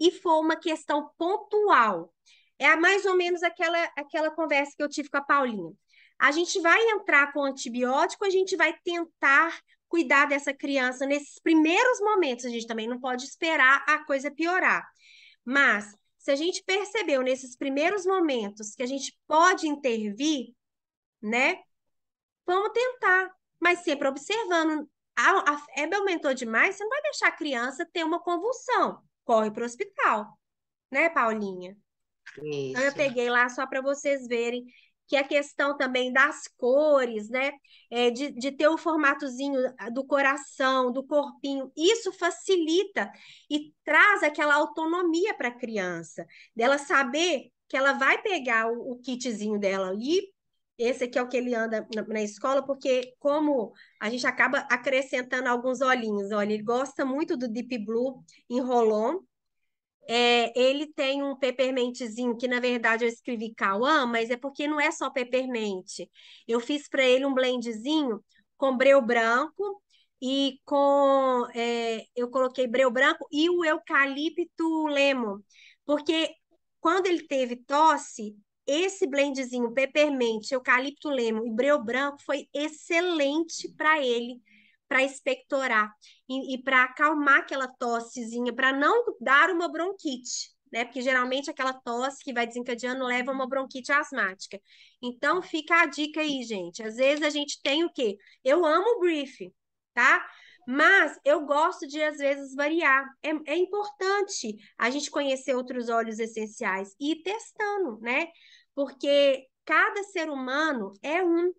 e for uma questão pontual, é mais ou menos aquela, aquela conversa que eu tive com a Paulinha. A gente vai entrar com antibiótico, a gente vai tentar cuidar dessa criança nesses primeiros momentos. A gente também não pode esperar a coisa piorar. Mas se a gente percebeu nesses primeiros momentos que a gente pode intervir, né? Vamos tentar, mas sempre observando a, a febre aumentou demais, você não vai deixar a criança ter uma convulsão. Corre para o hospital, né, Paulinha? Isso. Então, eu peguei lá só para vocês verem que a questão também das cores, né? É, de, de ter o formatozinho ah, do coração, do corpinho, isso facilita e traz aquela autonomia para a criança, dela saber que ela vai pegar o, o kitzinho dela ali esse aqui é o que ele anda na, na, escola, porque como a gente acaba acrescentando alguns olhinhos, olha, ele gosta muito do Deep Blue em Rolon. É, ele tem um pepermentezinho que, na verdade, eu escrevi Cauã, mas é porque não é só pepermente. Eu fiz para ele um blendzinho com breu branco e com... É, eu coloquei breu branco e o eucalipto lemo, porque quando ele teve tosse, esse blendzinho pepermente, eucalipto lemo e breu branco foi excelente para ele, para expectorar e, e para acalmar aquela tossezinha, para não dar uma bronquite, né? Porque geralmente aquela tosse que vai desencadeando leva uma bronquite asmática. Então fica a dica aí, gente. Às vezes a gente tem o quê? Eu amo o brief, tá? Mas eu gosto de, às vezes, variar. É, é importante a gente conhecer outros óleos essenciais e ir testando, né? Porque cada ser humano é um.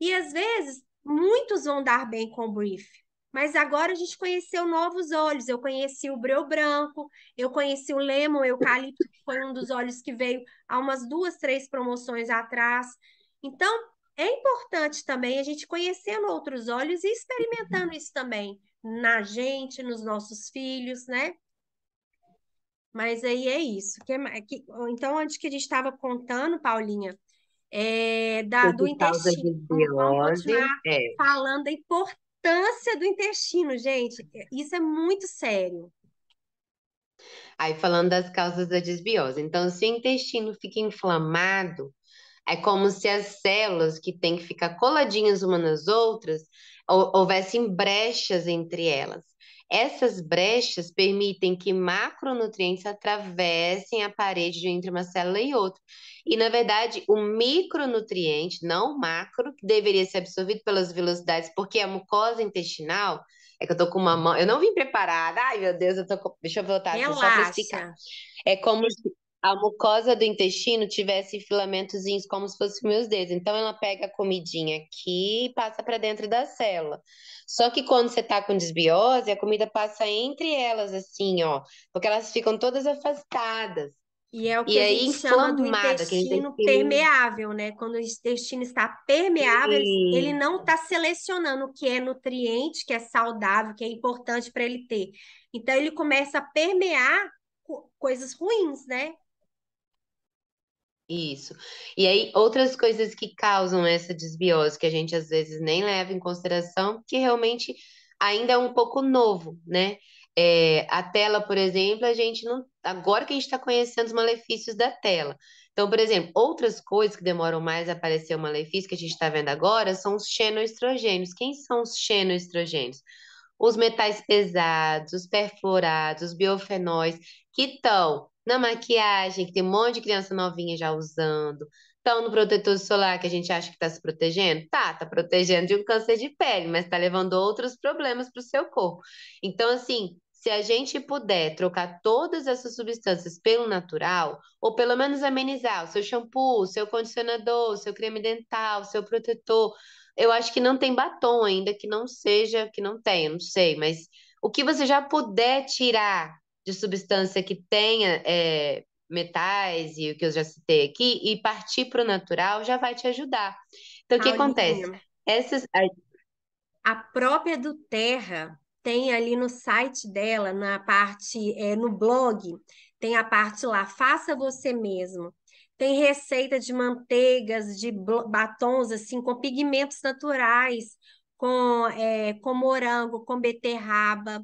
E às vezes, muitos vão dar bem com o brief. Mas agora a gente conheceu novos óleos. Eu conheci o breu branco, eu conheci o lemon eucalipto, que foi um dos óleos que veio há umas duas, três promoções atrás. Então, é importante também a gente conhecendo outros olhos e experimentando isso também na gente, nos nossos filhos, né? Mas aí é isso. Que, que, então, antes que a gente estava contando, Paulinha, é, da, do intestino. Vamos continuar é. falando da importância do intestino, gente. Isso é muito sério. Aí, falando das causas da desbiose. Então, se o intestino fica inflamado, é como se as células que têm que ficar coladinhas umas nas outras houvessem brechas entre elas. Essas brechas permitem que macronutrientes atravessem a parede entre uma célula e outra. E, na verdade, o micronutriente, não o macro, que deveria ser absorvido pelas velocidades, porque é a mucosa intestinal, é que eu tô com uma mão. Eu não vim preparada. Ai, meu Deus, eu tô com. Deixa eu voltar Relaxa. só pra explicar. É como se a mucosa do intestino tivesse filamentozinhos como se fossem meus dedos. Então ela pega a comidinha aqui e passa para dentro da célula. Só que quando você tá com desbiose, a comida passa entre elas assim, ó, porque elas ficam todas afastadas. E é o que e a é gente aí, chama do intestino que permeável, né? Quando o intestino está permeável, ele não está selecionando o que é nutriente, que é saudável, que é importante para ele ter. Então, ele começa a permear coisas ruins, né? Isso. E aí, outras coisas que causam essa desbiose, que a gente às vezes nem leva em consideração, que realmente ainda é um pouco novo, né? É, a tela, por exemplo, a gente não. Agora que a gente está conhecendo os malefícios da tela. Então, por exemplo, outras coisas que demoram mais a aparecer o malefício que a gente está vendo agora são os xenoestrogênios. Quem são os xenoestrogênios? Os metais pesados, os perfluorados, os biofenóis, que estão na maquiagem, que tem um monte de criança novinha já usando, estão tá no protetor solar que a gente acha que está se protegendo? Tá, tá protegendo de um câncer de pele, mas está levando outros problemas para o seu corpo. Então, assim, se a gente puder trocar todas essas substâncias pelo natural, ou pelo menos amenizar o seu shampoo, o seu condicionador, o seu creme dental, o seu protetor, eu acho que não tem batom ainda que não seja, que não tenha, não sei, mas o que você já puder tirar de substância que tenha é, metais e o que eu já citei aqui, e partir para o natural já vai te ajudar. Então, o que ah, acontece? Essas... A própria do Terra tem ali no site dela, na parte, é, no blog, tem a parte lá, faça você mesmo. Tem receita de manteigas, de batons, assim, com pigmentos naturais, com, é, com morango, com beterraba,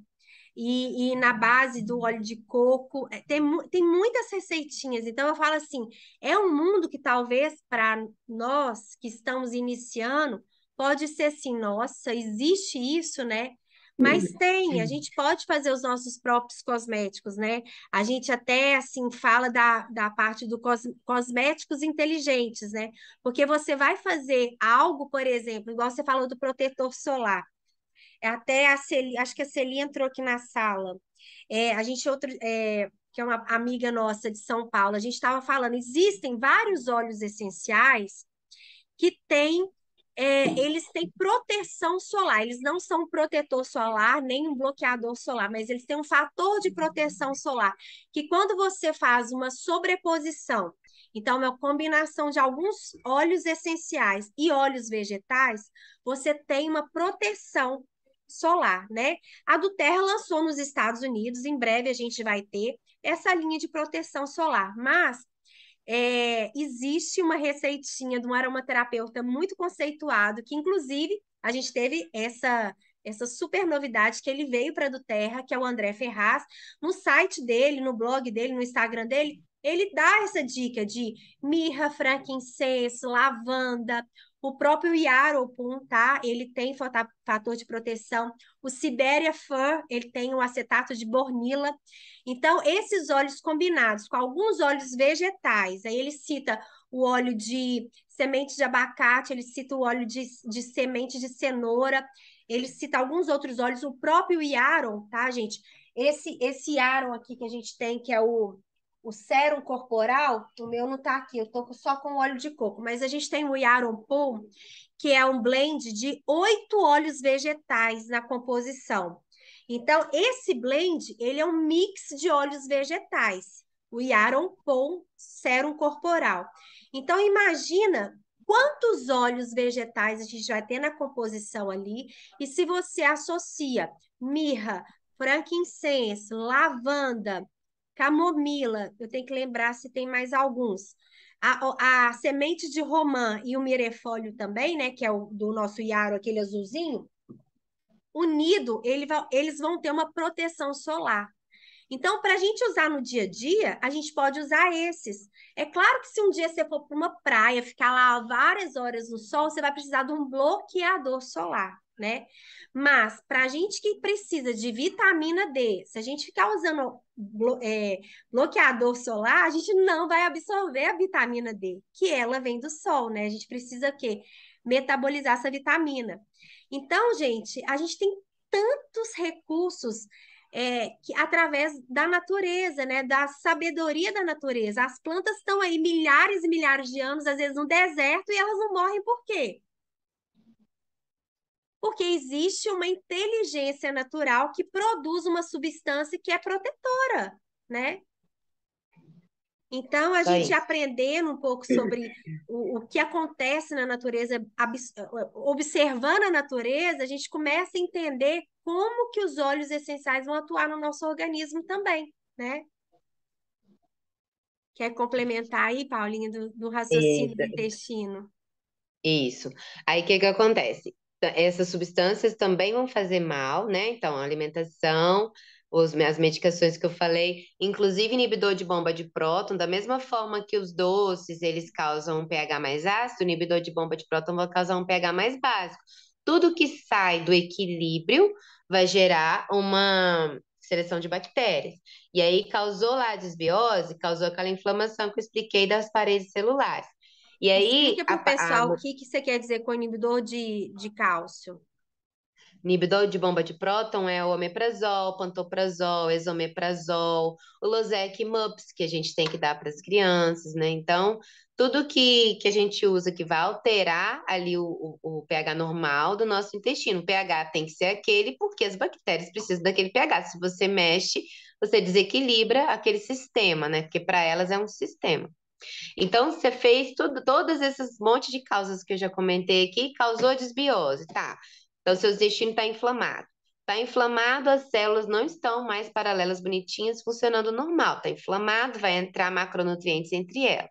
e, e, na base do óleo de coco. É, tem, tem muitas receitinhas. Então, eu falo assim: é um mundo que talvez para nós que estamos iniciando, pode ser assim: nossa, existe isso, né? Mas uhum. tem, a gente pode fazer os nossos próprios cosméticos, né? A gente até, assim, fala da, da parte do cos, cosméticos inteligentes, né? Porque você vai fazer algo, por exemplo, igual você falou do protetor solar. Até a Celi, acho que a Celi entrou aqui na sala. É, a gente é outro, é, que é uma amiga nossa de São Paulo, a gente estava falando, existem vários óleos essenciais que têm é, eles têm proteção solar. Eles não são um protetor solar, nem um bloqueador solar, mas eles têm um fator de proteção solar, que quando você faz uma sobreposição, então, uma combinação de alguns óleos essenciais e óleos vegetais, você tem uma proteção solar, né? A do Terra lançou nos Estados Unidos, em breve a gente vai ter essa linha de proteção solar, mas é, existe uma receitinha de um aromaterapeuta muito conceituado, que inclusive a gente teve essa essa super novidade que ele veio para do Terra, que é o André Ferraz, no site dele, no blog dele, no Instagram dele, ele dá essa dica de mirra, frankincense, lavanda, o próprio Iaropum, tá? Ele tem fator de proteção. O Siberia Fur, ele tem um acetato de bornila. Então, esses óleos combinados com alguns óleos vegetais, aí ele cita o óleo de semente de abacate, ele cita o óleo de, de semente de cenoura, ele cita alguns outros óleos, o próprio Yaron, tá, gente? Esse, esse Iaron aqui que a gente tem, que é o o sérum corporal, o meu não está aqui, eu estou só com óleo de coco, mas a gente tem o Yaron Pum, que é um blend de oito óleos vegetais na composição. Então, esse blend, ele é um mix de óleos vegetais, o Yaron Pum Sérum Corporal. Então, imagina quantos óleos vegetais a gente vai ter na composição ali, e se você associa mirra, frankincense, lavanda, camomila, eu tenho que lembrar se tem mais alguns. A, a semente de romã e o mirefólio também, né, que é o do nosso iaro, aquele azulzinho, unido, ele vai, eles vão ter uma proteção solar. Então, para a gente usar no dia a dia, a gente pode usar esses. É claro que se um dia você for para uma praia, ficar lá várias horas no sol, você vai precisar de um bloqueador solar né? Mas para a gente que precisa de vitamina D, se a gente ficar usando blo é, bloqueador solar, a gente não vai absorver a vitamina D, que ela vem do sol, né? A gente precisa o quê? Metabolizar essa vitamina. Então, gente, a gente tem tantos recursos é, que através da natureza, né, da sabedoria da natureza. As plantas estão aí milhares e milhares de anos, às vezes no deserto, e elas não morrem por quê? Porque existe uma inteligência natural que produz uma substância que é protetora, né? Então, a gente aprendendo um pouco sobre o, o que acontece na natureza, eh, eh, observando a natureza, a gente começa a entender como que os óleos essenciais vão atuar no nosso organismo também, né? Quer complementar aí, Paulinha, do, do raciocínio do intestino? Isso. Aí, o que que acontece? essas substâncias também vão fazer mal, né? Então, a alimentação, os, as medicações que eu falei, inclusive inibidor de bomba de próton, da mesma forma que os doces, eles causam um pH mais ácido, inibidor de bomba de próton vai causar um pH mais básico. Tudo que sai do equilíbrio vai gerar uma seleção de bactérias. E aí causou lá a desbiose, causou aquela inflamação que eu expliquei das paredes celulares. E aí. Explica para o pessoal a... o que, que você quer dizer com inibidor de, de cálcio. Inibidor de bomba de próton é o omeprazol, pantoprazol, exomeprazol, o Losec MUPS, que a gente tem que dar para as crianças, né? Então, tudo que, que a gente usa que vai alterar ali o, o, o, pH normal do nosso intestino. O pH tem que ser aquele, porque as bactérias precisam daquele pH. Se você mexe, você desequilibra aquele sistema, né? Porque para elas é um sistema. Então, você fez tudo, todas esses montes de causas que eu já comentei aqui, causou desbiose, tá? Então, seu intestino está inflamado. Está inflamado, as células não estão mais paralelas, bonitinhas, funcionando normal. Está inflamado, vai entrar macronutrientes entre elas.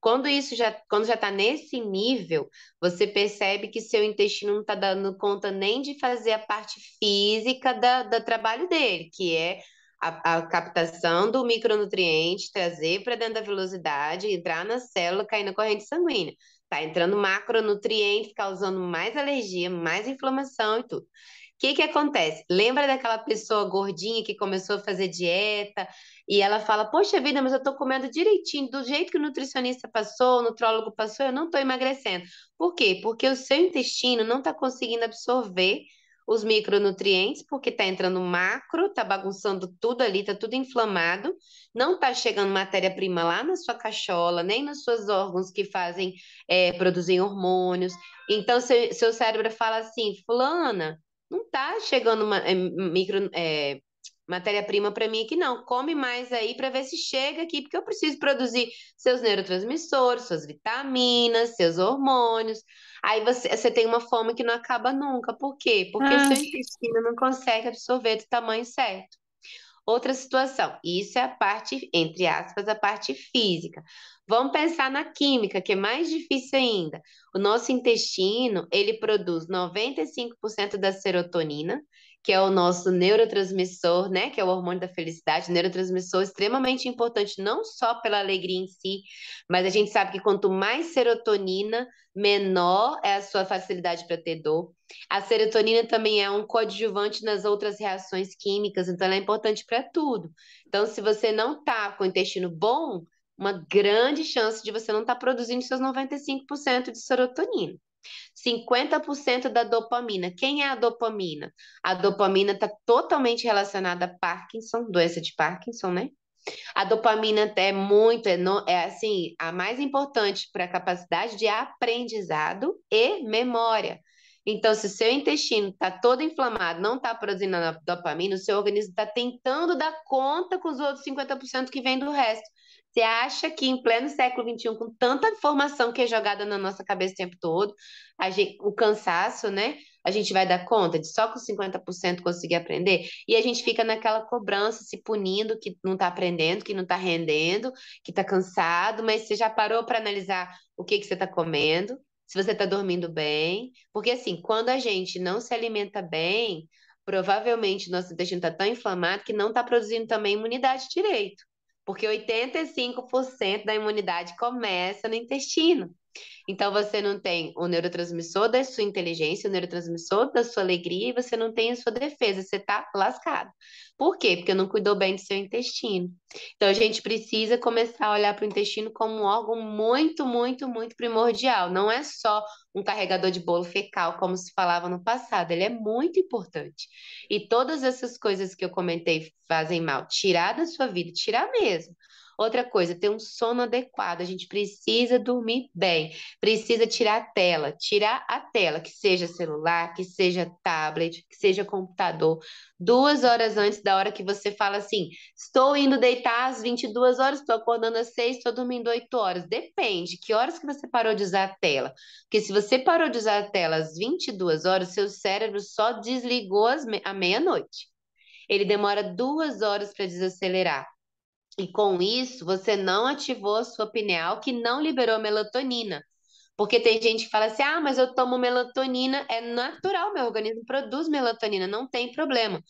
Quando isso já, quando já está nesse nível, você percebe que seu intestino não está dando conta nem de fazer a parte física da, do trabalho dele, que é a, a captação do micronutriente, trazer para dentro da velocidade, entrar na célula, cair na corrente sanguínea. Tá entrando macronutrientes, causando mais alergia, mais inflamação e tudo. O que, que acontece? Lembra daquela pessoa gordinha que começou a fazer dieta e ela fala: Poxa vida, mas eu tô comendo direitinho, do jeito que o nutricionista passou, o nutrólogo passou, eu não tô emagrecendo. Por quê? Porque o seu intestino não tá conseguindo absorver os micronutrientes, porque está entrando macro, está bagunçando tudo ali, está tudo inflamado, não está chegando matéria-prima lá na sua cachola, nem nos seus órgãos que fazem, é, produzem hormônios. Então, seu, seu cérebro fala assim, fulana, não está chegando uma, é, micro, é, Matéria-prima para mim aqui é não. Come mais aí para ver se chega aqui, porque eu preciso produzir seus neurotransmissores, suas vitaminas, seus hormônios. Aí você, você tem uma fome que não acaba nunca. Por quê? Porque ah. o seu intestino não consegue absorver do tamanho certo. Outra situação, isso é a parte, entre aspas, a parte física. Vamos pensar na química, que é mais difícil ainda. O nosso intestino, ele produz 95% da serotonina que é o nosso neurotransmissor, né, que é o hormônio da felicidade, neurotransmissor extremamente importante não só pela alegria em si, mas a gente sabe que quanto mais serotonina, menor é a sua facilidade para ter dor. A serotonina também é um coadjuvante nas outras reações químicas, então ela é importante para tudo. Então, se você não tá com o intestino bom, uma grande chance de você não estar tá produzindo seus 95% de serotonina. 50% da dopamina. Quem é a dopamina? A dopamina está totalmente relacionada a Parkinson, doença de Parkinson, né? A dopamina é muito, é, no, é assim, a mais importante para a capacidade de aprendizado e memória. Então, se o seu intestino está todo inflamado, não está produzindo dopamina, o seu organismo está tentando dar conta com os outros 50% que vem do resto. Você acha que em pleno século XXI, com tanta informação que é jogada na nossa cabeça o tempo todo, gente, o cansaço, né? A gente vai dar conta de só com 50% conseguir aprender? E a gente fica naquela cobrança, se punindo que não está aprendendo, que não está rendendo, que está cansado, mas você já parou para analisar o que, que você está comendo, se você está dormindo bem? Porque, assim, quando a gente não se alimenta bem, provavelmente nosso intestino está tão inflamado que não está produzindo também imunidade direito. Porque 85% da imunidade começa no intestino. Então você não tem o neurotransmissor da sua inteligência, o neurotransmissor da sua alegria e você não tem a sua defesa, você tá lascado. Por quê? Porque não cuidou bem do seu intestino. Então a gente precisa começar a olhar para o intestino como um órgão muito, muito, muito primordial. Não é só um carregador de bolo fecal, como se falava no passado, ele é muito importante. E todas essas coisas que eu comentei fazem mal, tirar da sua vida, tirar mesmo. Outra coisa, ter um sono adequado. A gente precisa dormir bem, precisa tirar a tela, tirar a tela, que seja celular, que seja tablet, que seja computador, duas horas antes da hora que você fala assim: estou indo deitar às 22 horas, estou acordando às 6, estou dormindo 8 horas. Depende, que horas que você parou de usar a tela. Porque se você parou de usar a tela às 22 horas, seu cérebro só desligou às me à meia-noite. Ele demora duas horas para desacelerar. E com isso, você não ativou a sua pineal, que não liberou melatonina. Porque tem gente que fala assim: ah, mas eu tomo melatonina, é natural, meu organismo produz melatonina, não tem problema.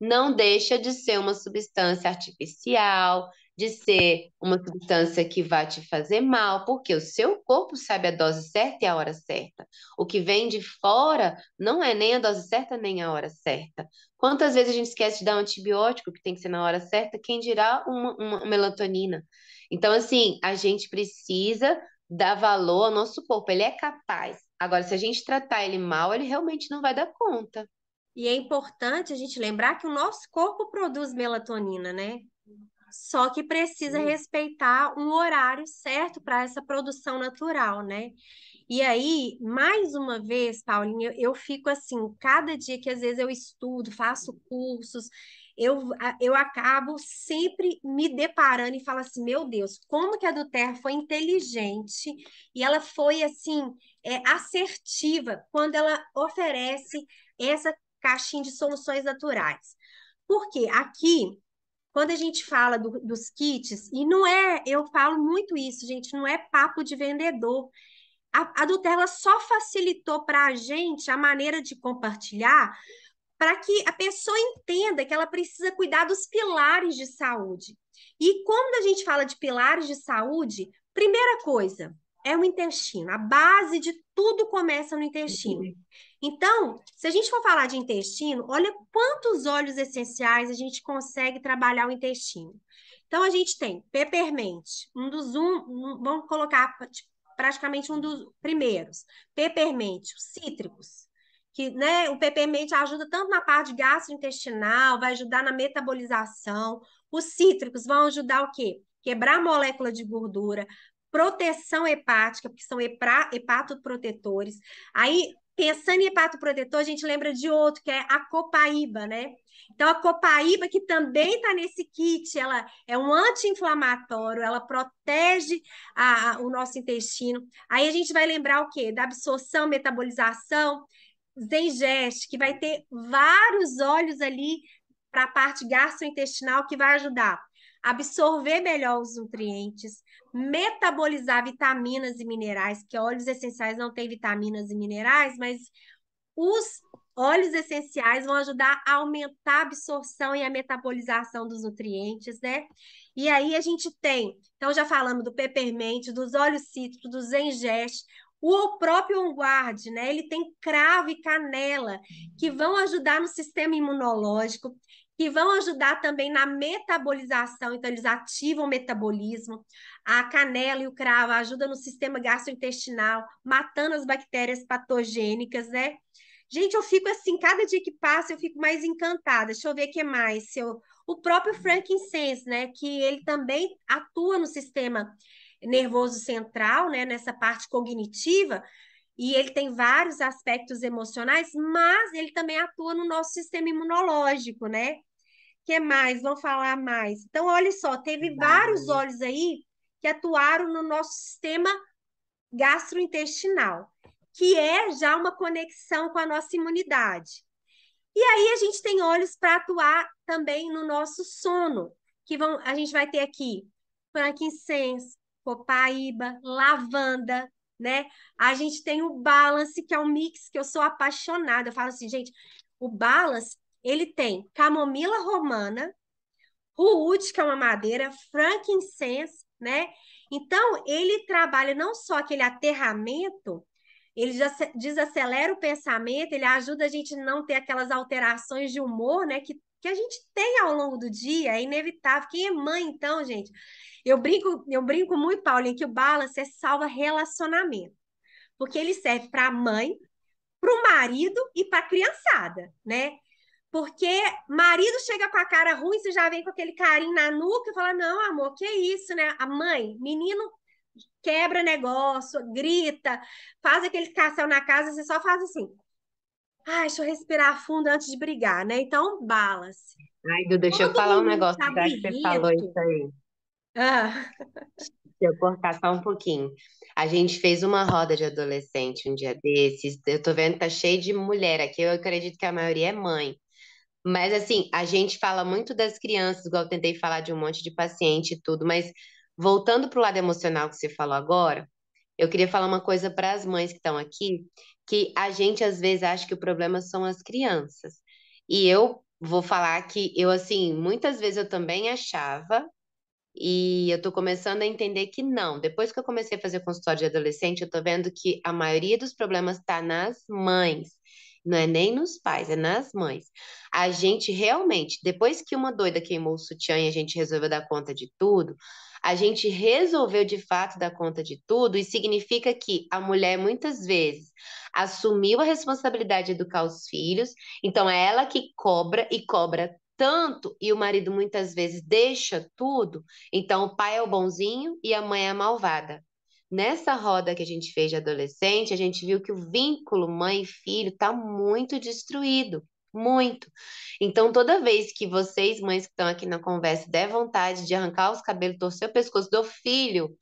Não deixa de ser uma substância artificial, de ser uma substância que vai te fazer mal, porque o seu corpo sabe a dose certa e a hora certa. O que vem de fora não é nem a dose certa nem a hora certa. Quantas vezes a gente esquece de dar um antibiótico que tem que ser na hora certa? Quem dirá uma, uma melatonina? Então, assim, a gente precisa dar valor ao nosso corpo. Ele é capaz. Agora, se a gente tratar ele mal, ele realmente não vai dar conta. E é importante a gente lembrar que o nosso corpo produz melatonina, né? só que precisa respeitar um horário certo para essa produção natural, né? E aí, mais uma vez, Paulinha, eu, eu fico assim, cada dia que às vezes eu estudo, faço cursos, eu, eu acabo sempre me deparando e falo assim, meu Deus, como que a Duterra foi inteligente e ela foi assim é, assertiva quando ela oferece essa caixinha de soluções naturais. Porque aqui quando a gente fala do, dos kits, e não é, eu falo muito isso, gente, não é papo de vendedor. A, a só facilitou para a gente a maneira de compartilhar para que a pessoa entenda que ela precisa cuidar dos pilares de saúde. E quando a gente fala de pilares de saúde, primeira coisa é o intestino. A base de tudo começa no intestino. Uhum. Então, se a gente for falar de intestino, olha quantos óleos essenciais a gente consegue trabalhar o intestino. Então, a gente tem peppermint, um dos um, vamos colocar tipo, praticamente um dos primeiros. Peppermint, cítricos, que né, o peppermint ajuda tanto na parte gastrointestinal, vai ajudar na metabolização. Os cítricos vão ajudar o quê? Quebrar a molécula de gordura, proteção hepática, porque são hepatoprotetores. Aí, Pensando em hepatoprotetor, a gente lembra de outro, que é a copaíba, né? Então, a copaíba, que também está nesse kit, ela é um anti-inflamatório, ela protege a, a, o nosso intestino. Aí a gente vai lembrar o quê? Da absorção, metabolização, Zengest, que vai ter vários óleos ali para a parte gastrointestinal que vai ajudar absorver melhor os nutrientes, metabolizar vitaminas e minerais, que óleos essenciais não têm vitaminas e minerais, mas os óleos essenciais vão ajudar a aumentar a absorção e a metabolização dos nutrientes, né? E aí a gente tem, então já falamos do peppermint, dos óleos cítricos, dos engeste, o próprio Onguard, né? Ele tem cravo e canela que vão ajudar no sistema imunológico que vão ajudar também na metabolização, então eles ativam o metabolismo. A canela e o cravo ajudam no sistema gastrointestinal, matando as bactérias patogênicas, né? Gente, eu fico assim, cada dia que passa eu fico mais encantada. Deixa eu ver o que mais. Se eu... O próprio frankincense, né, que ele também atua no sistema nervoso central, né, nessa parte cognitiva, e ele tem vários aspectos emocionais, mas ele também atua no nosso sistema imunológico, né? que mais? Vamos falar mais. Então, olha só, teve vários olhos aí que atuaram no nosso sistema gastrointestinal, que é já uma conexão com a nossa imunidade. E aí a gente tem olhos para atuar também no nosso sono, que vão, a gente vai ter aqui frankincense, copaíba, lavanda, né? A gente tem o Balance, que é um mix que eu sou apaixonada. Eu falo assim, gente, o Balance, ele tem camomila romana, ruud, que é uma madeira, frankincense, né? Então, ele trabalha não só aquele aterramento, ele desacelera o pensamento, ele ajuda a gente não ter aquelas alterações de humor, né? Que, que a gente tem ao longo do dia, é inevitável. Quem é mãe, então, gente, eu brinco, eu brinco muito, Paulinha, que o balance é salva relacionamento, porque ele serve para a mãe, para o marido e para a criançada, né? Porque marido chega com a cara ruim, você já vem com aquele carinho na nuca e fala: não, amor, que isso, né? A mãe, menino quebra negócio, grita, faz aquele cação na casa, você só faz assim. Ai, ah, deixa eu respirar fundo antes de brigar, né? Então, balas. Ai, Duda, deixa Todo eu falar um negócio, tá? Que você falou isso aí. Ah. Deixa eu cortar só um pouquinho. A gente fez uma roda de adolescente um dia desses. Eu tô vendo que tá cheio de mulher aqui. Eu acredito que a maioria é mãe. Mas assim, a gente fala muito das crianças, igual eu tentei falar de um monte de paciente e tudo, mas voltando pro lado emocional que você falou agora, eu queria falar uma coisa para as mães que estão aqui, que a gente às vezes acha que o problema são as crianças. E eu vou falar que eu assim, muitas vezes eu também achava e eu tô começando a entender que não. Depois que eu comecei a fazer consultório de adolescente, eu tô vendo que a maioria dos problemas tá nas mães. Não é nem nos pais, é nas mães. A gente realmente, depois que uma doida queimou o sutiã e a gente resolveu dar conta de tudo, a gente resolveu de fato dar conta de tudo e significa que a mulher muitas vezes assumiu a responsabilidade de educar os filhos, então é ela que cobra e cobra tanto e o marido muitas vezes deixa tudo, então o pai é o bonzinho e a mãe é a malvada. Nessa roda que a gente fez de adolescente, a gente viu que o vínculo mãe e filho está muito destruído, muito. Então, toda vez que vocês, mães que estão aqui na conversa, der vontade de arrancar os cabelos, torcer o pescoço do filho,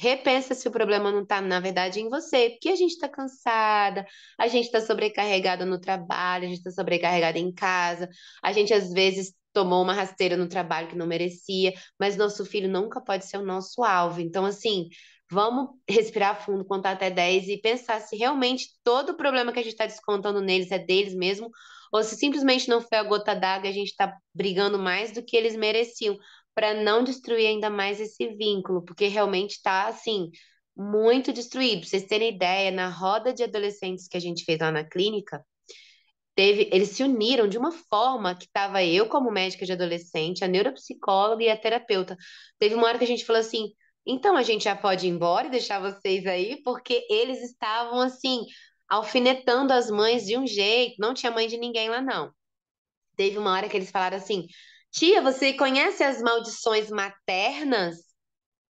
Repensa se o problema não está, na verdade, em você, porque a gente está cansada, a gente está sobrecarregada no trabalho, a gente está sobrecarregada em casa, a gente às vezes tomou uma rasteira no trabalho que não merecia, mas nosso filho nunca pode ser o nosso alvo. Então, assim, vamos respirar fundo, contar até 10 e pensar se realmente todo o problema que a gente está descontando neles é deles mesmo, ou se simplesmente não foi a gota d'água e a gente está brigando mais do que eles mereciam para não destruir ainda mais esse vínculo, porque realmente está assim muito destruído. Pra vocês terem ideia, na roda de adolescentes que a gente fez lá na clínica, teve, eles se uniram de uma forma que estava eu como médica de adolescente, a neuropsicóloga e a terapeuta. Teve uma hora que a gente falou assim: "Então a gente já pode ir embora e deixar vocês aí, porque eles estavam assim alfinetando as mães de um jeito, não tinha mãe de ninguém lá não". Teve uma hora que eles falaram assim: Tia, você conhece as maldições maternas?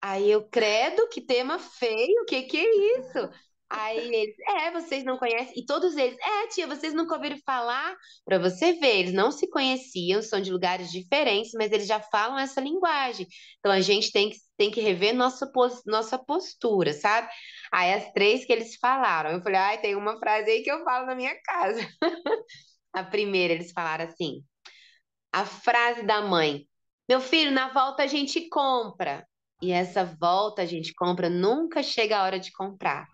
Aí eu, credo, que tema feio, o que, que é isso? Aí eles, é, vocês não conhecem. E todos eles, é, tia, vocês nunca ouviram falar? Para você ver, eles não se conheciam, são de lugares diferentes, mas eles já falam essa linguagem. Então a gente tem que, tem que rever nossa, nossa postura, sabe? Aí as três que eles falaram, eu falei, ai, tem uma frase aí que eu falo na minha casa. a primeira, eles falaram assim: a frase da mãe: Meu filho, na volta a gente compra. E essa volta a gente compra, nunca chega a hora de comprar.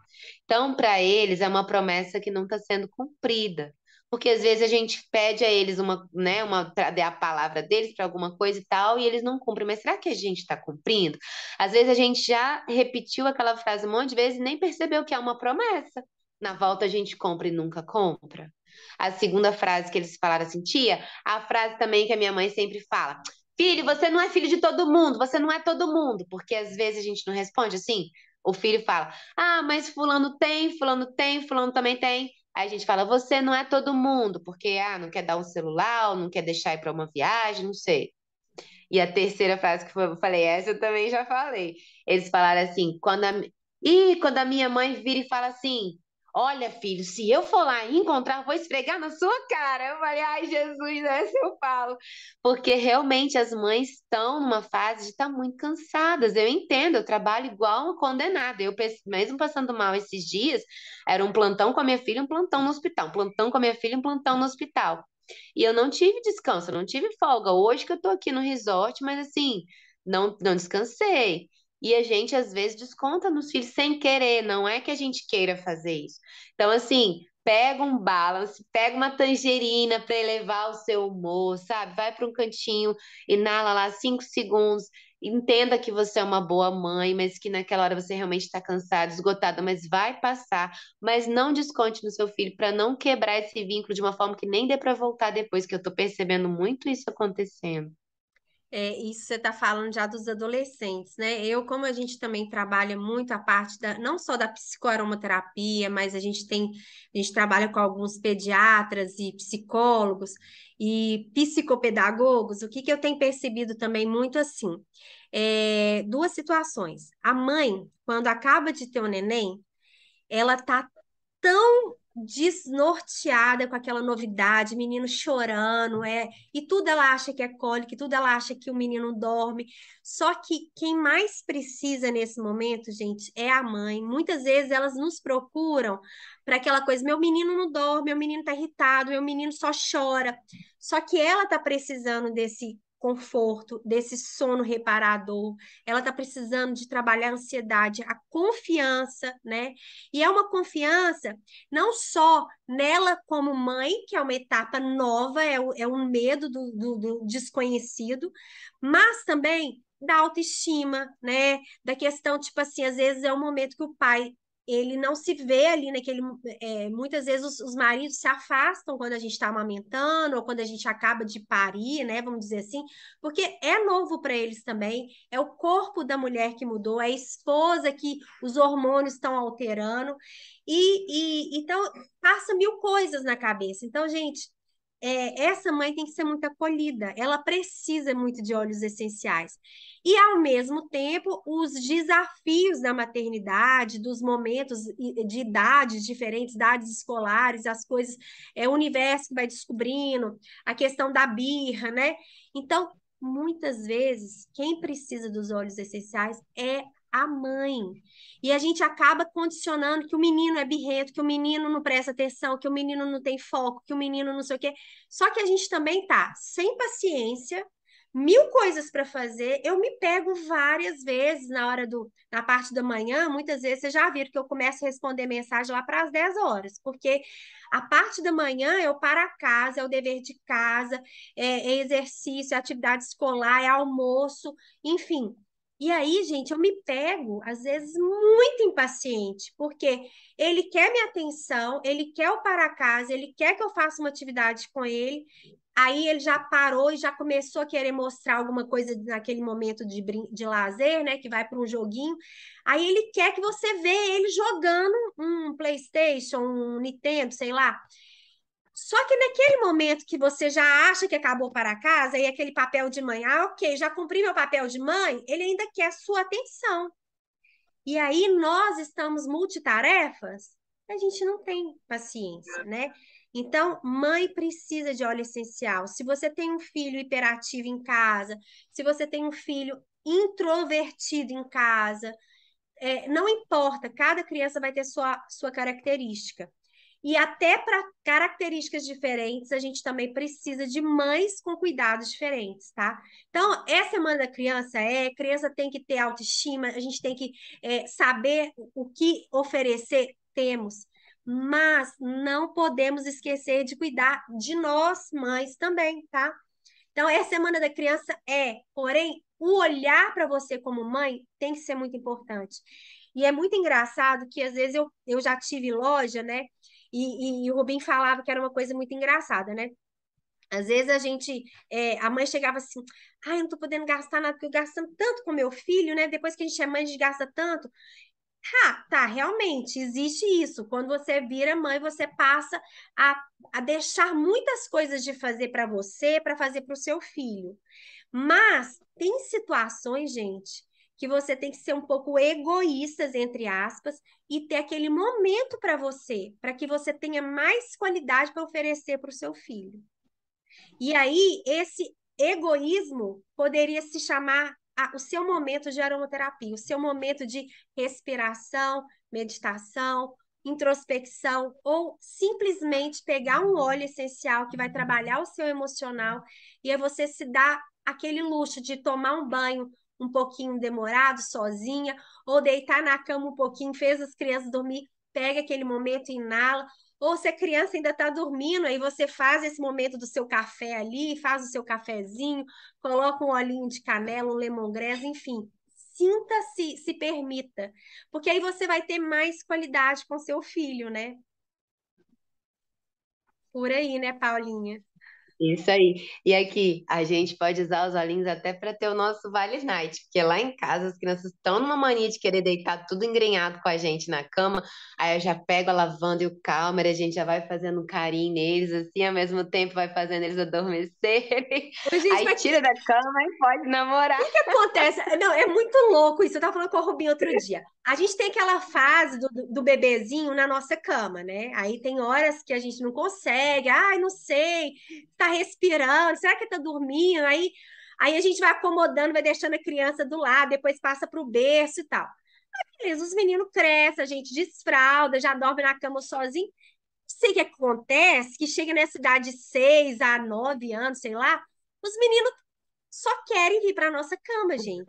Então, para eles, é uma promessa que não está sendo cumprida. Porque às vezes a gente pede a eles uma, né, uma a palavra deles para alguma coisa e tal, e eles não cumprem. Mas será que a gente está cumprindo? Às vezes a gente já repetiu aquela frase um monte de vezes e nem percebeu que é uma promessa. Na volta a gente compra e nunca compra. A segunda frase que eles falaram assim, tia, a frase também que a minha mãe sempre fala: Filho, você não é filho de todo mundo, você não é todo mundo, porque às vezes a gente não responde assim. O filho fala: Ah, mas fulano tem, fulano tem, fulano também tem. Aí a gente fala: Você não é todo mundo, porque ah, não quer dar um celular, ou não quer deixar ir para uma viagem, não sei. E a terceira frase que eu falei, essa eu também já falei. Eles falaram assim: quando a... quando a minha mãe vira e fala assim, Olha, filho, se eu for lá encontrar, vou esfregar na sua cara. Eu falei, ai, Jesus, essa eu falo. Porque realmente as mães estão numa fase de estar tá muito cansadas. Eu entendo, eu trabalho igual uma condenada. Eu, mesmo passando mal esses dias, era um plantão com a minha filha, um plantão no hospital. Um plantão com a minha filha, um plantão no hospital. E eu não tive descanso, não tive folga. Hoje que eu tô aqui no resort, mas assim, não, não descansei. E a gente, às vezes, desconta nos filhos sem querer, não é que a gente queira fazer isso. Então, assim, pega um balance, pega uma tangerina para elevar o seu humor, sabe? Vai para um cantinho, inala lá cinco segundos, entenda que você é uma boa mãe, mas que naquela hora você realmente está cansada, esgotada, mas vai passar. Mas não desconte no seu filho para não quebrar esse vínculo de uma forma que nem dê para voltar depois, que eu estou percebendo muito isso acontecendo. É, isso você está falando já dos adolescentes, né? Eu, como a gente também trabalha muito a parte da, não só da psicoaromaterapia, mas a gente tem, a gente trabalha com alguns pediatras e psicólogos e psicopedagogos, o que, que eu tenho percebido também muito assim? É, duas situações. A mãe, quando acaba de ter o um neném, ela está tão desnorteada com aquela novidade, menino chorando, é, e tudo ela acha que é cólica, tudo ela acha que o menino dorme. Só que quem mais precisa nesse momento, gente, é a mãe. Muitas vezes elas nos procuram para aquela coisa, meu menino não dorme, meu menino tá irritado, meu menino só chora. Só que ela tá precisando desse conforto, desse sono reparador. Ela está precisando de trabalhar a ansiedade, a confiança, né? E é uma confiança não só nela como mãe, que é uma etapa nova, é, o, é um medo do, do, do desconhecido, mas também da autoestima, né? Da questão, tipo assim, às vezes é um momento que o pai ele não se vê ali naquele. É, muitas vezes os, os, maridos se afastam quando a gente está amamentando ou quando a gente acaba de parir, né? Vamos dizer assim, porque é novo para eles também. É o corpo da mulher que mudou, é a esposa que os hormônios estão alterando. E, e então passa mil coisas na cabeça. Então, gente, é, essa mãe tem que ser muito acolhida, ela precisa muito de óleos essenciais. E, ao mesmo tempo, os desafios da maternidade, dos momentos de idades diferentes, idades escolares, as coisas, é o universo que vai descobrindo, a questão da birra, né? Então, muitas vezes, quem precisa dos óleos essenciais é a mãe. E a gente acaba condicionando que o menino é birreto, que o menino não presta atenção, que o menino não tem foco, que o menino não sei o quê. Só que a gente também tá sem paciência, mil coisas para fazer. Eu me pego várias vezes na hora do na parte da manhã, muitas vezes vocês já viram que eu começo a responder mensagem lá para as 10 horas, porque a parte da manhã é o para casa, é o dever de casa, é, é exercício, é atividade escolar, é almoço, enfim. E aí, gente, eu me pego, às vezes, muito impaciente, porque ele quer minha atenção, ele quer o para casa, ele quer que eu faça uma atividade com ele. Aí ele já parou e já começou a querer mostrar alguma coisa naquele momento de, de lazer, né? Que vai para um joguinho. Aí ele quer que você vê ele jogando um PlayStation, um Nintendo, sei lá. Só que naquele momento que você já acha que acabou para casa, e aquele papel de mãe, ah, ok, já cumpri meu papel de mãe, ele ainda quer a sua atenção. E aí nós estamos multitarefas, a gente não tem paciência, né? Então, mãe precisa de óleo essencial. Se você tem um filho hiperativo em casa, se você tem um filho introvertido em casa, é, não importa, cada criança vai ter sua, sua característica. E até para características diferentes, a gente também precisa de mães com cuidados diferentes, tá? Então, essa semana da criança é, criança tem que ter autoestima, a gente tem que é, saber o que oferecer temos, mas não podemos esquecer de cuidar de nós mães também, tá? Então, essa semana da criança é, porém, o olhar para você como mãe tem que ser muito importante. E é muito engraçado que às vezes eu, eu já tive loja, né? E, e, e o Rubim falava que era uma coisa muito engraçada, né? Às vezes a gente, é, a mãe chegava assim, ai, ah, eu não tô podendo gastar nada, porque eu gastando tanto com meu filho, né? Depois que a gente é mãe, a gente gasta tanto. Ah, tá, realmente, existe isso. Quando você vira mãe, você passa a, a deixar muitas coisas de fazer para você, para fazer para o seu filho. Mas tem situações, gente, que você tem que ser um pouco egoístas, entre aspas, e ter aquele momento para você, para que você tenha mais qualidade para oferecer para o seu filho. E aí, esse egoísmo poderia se chamar a, o seu momento de aromaterapia, o seu momento de respiração, meditação, introspecção, ou simplesmente pegar um óleo essencial que vai trabalhar o seu emocional e aí você se dá aquele luxo de tomar um banho um pouquinho demorado, sozinha, ou deitar na cama um pouquinho, fez as crianças dormir, pega aquele momento, e inala, ou se a criança ainda está dormindo, aí você faz esse momento do seu café ali, faz o seu cafezinho, coloca um olhinho de canela, um lemongrass, enfim. Sinta-se, se permita, porque aí você vai ter mais qualidade com seu filho, né? Por aí, né, Paulinha? Isso aí. E aqui, a gente pode usar os olhinhos até para ter o nosso Vale Night, porque lá em casa as crianças estão numa mania de querer deitar tudo engrenhado com a gente na cama. Aí eu já pego a lavanda e o calmer, a gente já vai fazendo um carinho neles, assim, ao mesmo tempo vai fazendo eles adormecerem. a gente, aí mas... tira da cama e pode namorar. O que, que acontece? Não, é muito louco isso. Eu estava falando com a Rubinha outro dia. A gente tem aquela fase do, do bebezinho na nossa cama, né? Aí tem horas que a gente não consegue, ai, não sei, tá respirando, será que tá dormindo? Aí, aí a gente vai acomodando, vai deixando a criança do lado, depois passa para o berço e tal. Aí, beleza, os meninos crescem, a gente desfralda, já dorme na cama sozinho. Não sei o que acontece, que chega nessa idade de seis a nove anos, sei lá, os meninos só querem vir para nossa cama, gente.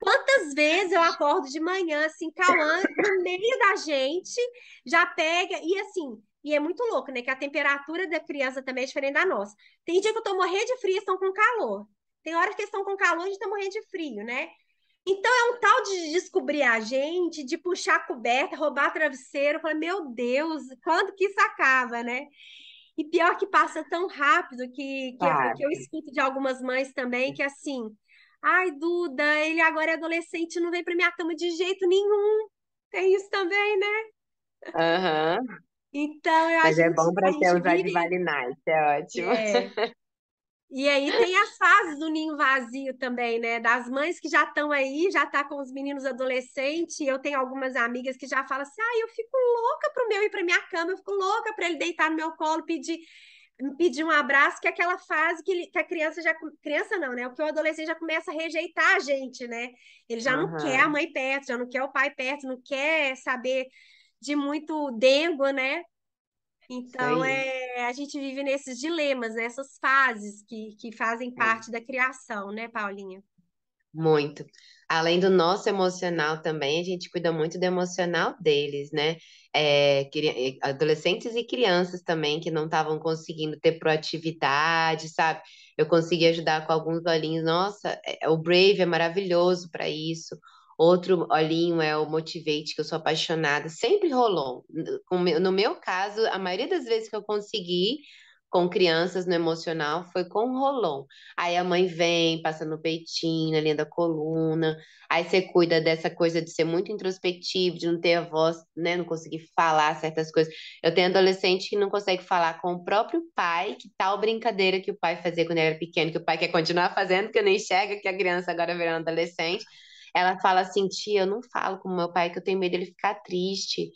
Quantas vezes eu acordo de manhã, assim, calando no meio da gente, já pega, e assim, e é muito louco, né? Que a temperatura da criança também é diferente da nossa. Tem dia que eu tô morrendo de frio, estão com calor. Tem hora que estão com calor, a gente tá morrendo de frio, né? Então é um tal de descobrir a gente, de puxar a coberta, roubar travesseiro, falar, meu Deus, quando que isso acaba, né? E pior que passa tão rápido que, que, que eu escuto de algumas mães também que é assim, ai, Duda, ele agora é adolescente, não vem para minha cama de jeito nenhum. Tem isso também, né? Aham. Uhum. Então, eu Mas acho é bom para ter os vive... é ótimo. É. E aí tem as fases do ninho vazio também, né? Das mães que já estão aí, já tá com os meninos adolescentes. Eu tenho algumas amigas que já falam assim: ah, eu fico louca pro meu ir para minha cama, eu fico louca para ele deitar no meu colo, pedir pedir um abraço, que é aquela fase que, que a criança já. Criança não, né? o que o adolescente já começa a rejeitar a gente, né? Ele já uhum. não quer a mãe perto, já não quer o pai perto, não quer saber de muito dengo, né? Então, é, a gente vive nesses dilemas, nessas né? fases que, que fazem é. parte é. da criação, né, Paulinha? Muito. Além do nosso emocional também, a gente cuida muito do emocional deles, né? É, adolescentes e crianças também que não estavam conseguindo ter proatividade, sabe? Eu consegui ajudar com alguns bolinhos. Nossa, é, o Brave é maravilhoso para isso. Outro olhinho é o Motivate, que eu sou apaixonada. Sempre rolou. No meu caso, a maioria das vezes que eu consegui com crianças no emocional foi com rolon. Aí a mãe vem, passa no peitinho, na linha da coluna. Aí você cuida dessa coisa de ser muito introspectivo, de não ter a voz, né, não conseguir falar certas coisas. Eu tenho adolescente que não consegue falar com o próprio pai, que tal brincadeira que o pai fazia quando ele era pequeno, que o pai quer continuar fazendo, que nem enxerga que a criança agora virou um adolescente. Ela fala assim, tia, eu não falo com meu pai que eu tenho medo dele ficar triste.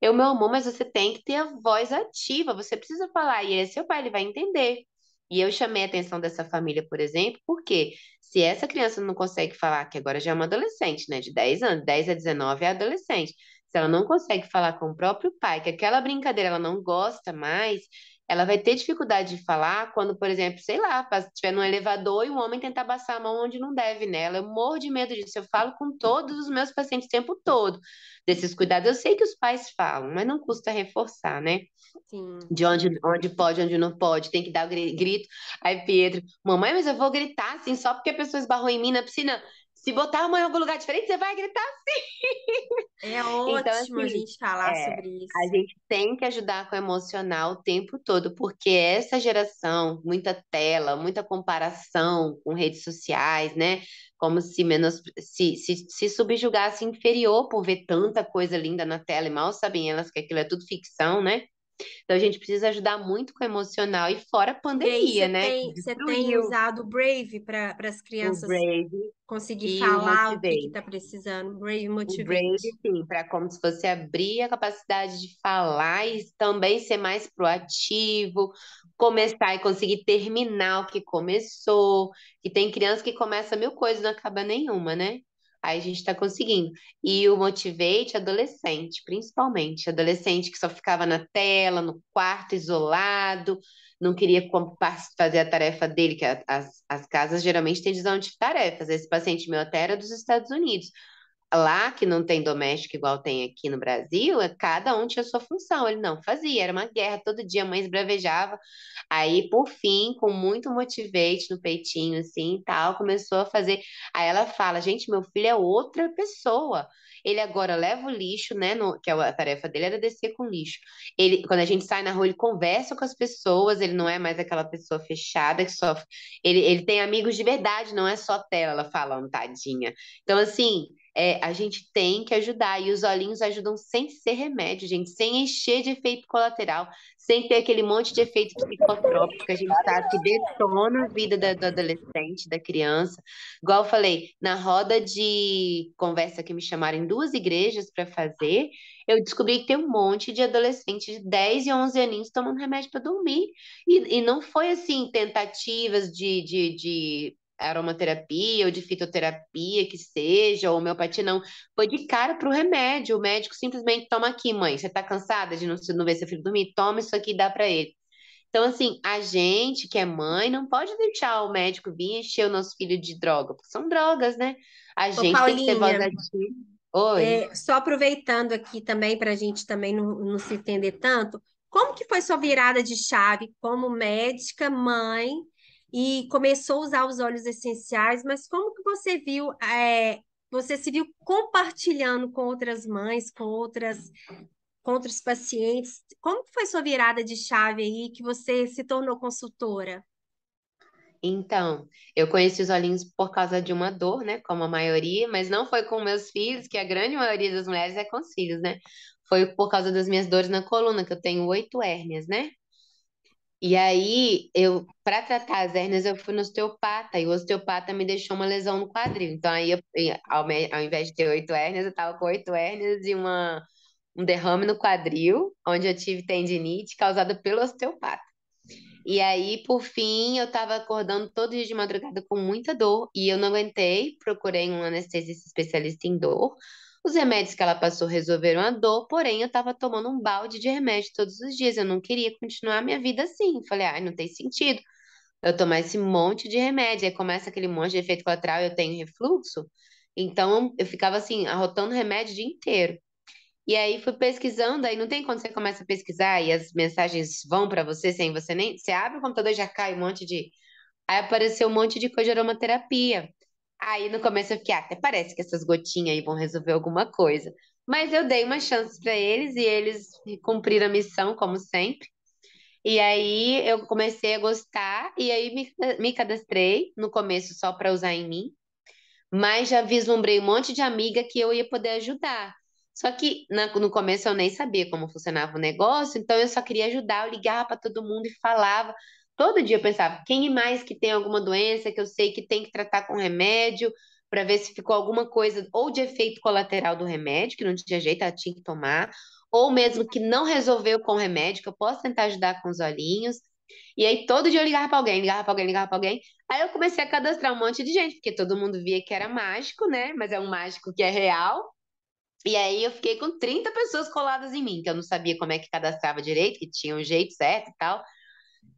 Eu, meu amor, mas você tem que ter a voz ativa, você precisa falar, e aí seu pai ele vai entender. E eu chamei a atenção dessa família, por exemplo, porque se essa criança não consegue falar, que agora já é uma adolescente, né, de 10 anos, 10 a 19 é adolescente, se ela não consegue falar com o próprio pai, que aquela brincadeira ela não gosta mais, ela vai ter dificuldade de falar quando, por exemplo, sei lá, estiver num elevador e um homem tentar passar a mão onde não deve nela. Né? Eu morro de medo disso. Eu falo com todos os meus pacientes o tempo todo desses cuidados. Eu sei que os pais falam, mas não custa reforçar, né? Sim. De onde, onde pode, onde não pode. Tem que dar o grito. Aí, Pietro, mamãe, mas eu vou gritar assim só porque a pessoa esbarrou em mim na piscina se botar a mãe em algum lugar diferente, você vai gritar sim. É então, ótimo então, assim, a gente falar é, sobre isso. A gente tem que ajudar com o emocional o tempo todo, porque essa geração, muita tela, muita comparação com redes sociais, né? Como se, menos, se, se, se subjugasse inferior por ver tanta coisa linda na tela, e mal sabem elas que aquilo é tudo ficção, né? Então a gente precisa ajudar muito com o emocional e fora a pandemia, né? Tem, você tem usado o Brave para as crianças conseguir falar o, o que está precisando, Brave Motivate. O Brave, sim, para como se fosse abrir a capacidade de falar e também ser mais proativo, começar e conseguir terminar o que começou. E tem criança que começa mil coisas e não acaba nenhuma, né? Aí a gente está conseguindo. E o Motivate adolescente, principalmente. Adolescente que só ficava na tela, no quarto, isolado, não queria fazer a tarefa dele, que as, as casas geralmente têm divisão de tarefas. Esse paciente meu até era dos Estados Unidos lá que não tem doméstico igual tem aqui no Brasil, é cada um tinha sua função. Ele não fazia, era uma guerra, todo dia a mãe esbravejava. Aí, por fim, com muito motivate no peitinho, assim e tal, começou a fazer. Aí ela fala: gente, meu filho é outra pessoa. Ele agora leva o lixo, né? No... Que é a tarefa dele era descer com lixo. Ele, quando a gente sai na rua, ele conversa com as pessoas, ele não é mais aquela pessoa fechada que só Ele, ele tem amigos de verdade, não é só tela, ela falando, tadinha. Então, assim é, a gente tem que ajudar. E os olhinhos ajudam sem ser remédio, gente, sem encher de efeito colateral, sem ter aquele monte de efeito psicotrópico que a gente sabe tá, que detona a vida da, do adolescente, da criança. Igual eu falei, na roda de conversa que me chamaram em duas igrejas para fazer, eu descobri que tem um monte de adolescente de 10 e 11 aninhos tomando remédio para dormir. E, e não foi assim, tentativas de, de, de aromaterapia ou de fitoterapia que seja, ou homeopatia, não. Foi de cara para o remédio. O médico simplesmente toma aqui, mãe. Você está cansada de não, não ver seu filho dormir? Toma isso aqui e dá para ele. Então, assim, a gente que é mãe não pode deixar o médico vir encher o nosso filho de droga, porque são drogas, né? A Ô, gente Paulinha, tem que ser voz Oi. É, só aproveitando aqui também para a gente também não, não se entender tanto, como que foi sua virada de chave como médica, mãe, e começou a usar os óleos essenciais, mas como que você viu, é, você se viu compartilhando com outras mães, com outras com outros pacientes? Como foi sua virada de chave aí que você se tornou consultora? Então, eu conheci os olhinhos por causa de uma dor, né? Como a maioria, mas não foi com meus filhos, que a grande maioria das mulheres é com os filhos, né? Foi por causa das minhas dores na coluna, que eu tenho oito hérnias, né? E aí, eu para tratar as hérnias, eu fui no osteopata, e o osteopata me deixou uma lesão no quadril. Então, aí, eu, ao, ao invés de ter oito hérnias, eu tava com oito hérnias e uma, um derrame no quadril, onde eu tive tendinite causada pelo osteopata. E aí, por fim, eu estava acordando todo dia de madrugada com muita dor e eu não aguentei. Procurei um anestesista especialista em dor. Os remédios que ela passou resolveram a dor, porém eu estava tomando um balde de remédio todos os dias. Eu não queria continuar a minha vida assim. Falei, ai, ah, não tem sentido eu tomar esse monte de remédio. Aí começa aquele monte de efeito colateral, eu tenho refluxo. Então eu ficava assim, arrotando remédio o dia inteiro. E aí fui pesquisando, aí não tem quando você começa a pesquisar e as mensagens vão para você sem você nem. Você abre o computador e já cai um monte de. Aí apareceu um monte de coisa de aromaterapia. Aí no começo eu fiquei, ah, até parece que essas gotinhas aí vão resolver alguma coisa. Mas eu dei uma chance para eles e eles cumpriram a missão, como sempre. E aí eu comecei a gostar e aí me, me cadastrei, no começo só para usar em mim. Mas já vislumbrei um monte de amiga que eu ia poder ajudar. Só que na, no começo eu nem sabia como funcionava o negócio, então eu só queria ajudar, eu ligava para todo mundo e falava. Todo dia eu pensava, quem mais que tem alguma doença que eu sei que tem que tratar com remédio para ver se ficou alguma coisa ou de efeito colateral do remédio, que não tinha jeito, ela tinha que tomar, ou mesmo que não resolveu com o remédio, que eu posso tentar ajudar com os olhinhos. E aí todo dia eu ligava para alguém, ligava para alguém, ligava para alguém. Aí eu comecei a cadastrar um monte de gente, porque todo mundo via que era mágico, né? Mas é um mágico que é real. E aí eu fiquei com 30 pessoas coladas em mim, que eu não sabia como é que cadastrava direito, que tinha um jeito certo e tal.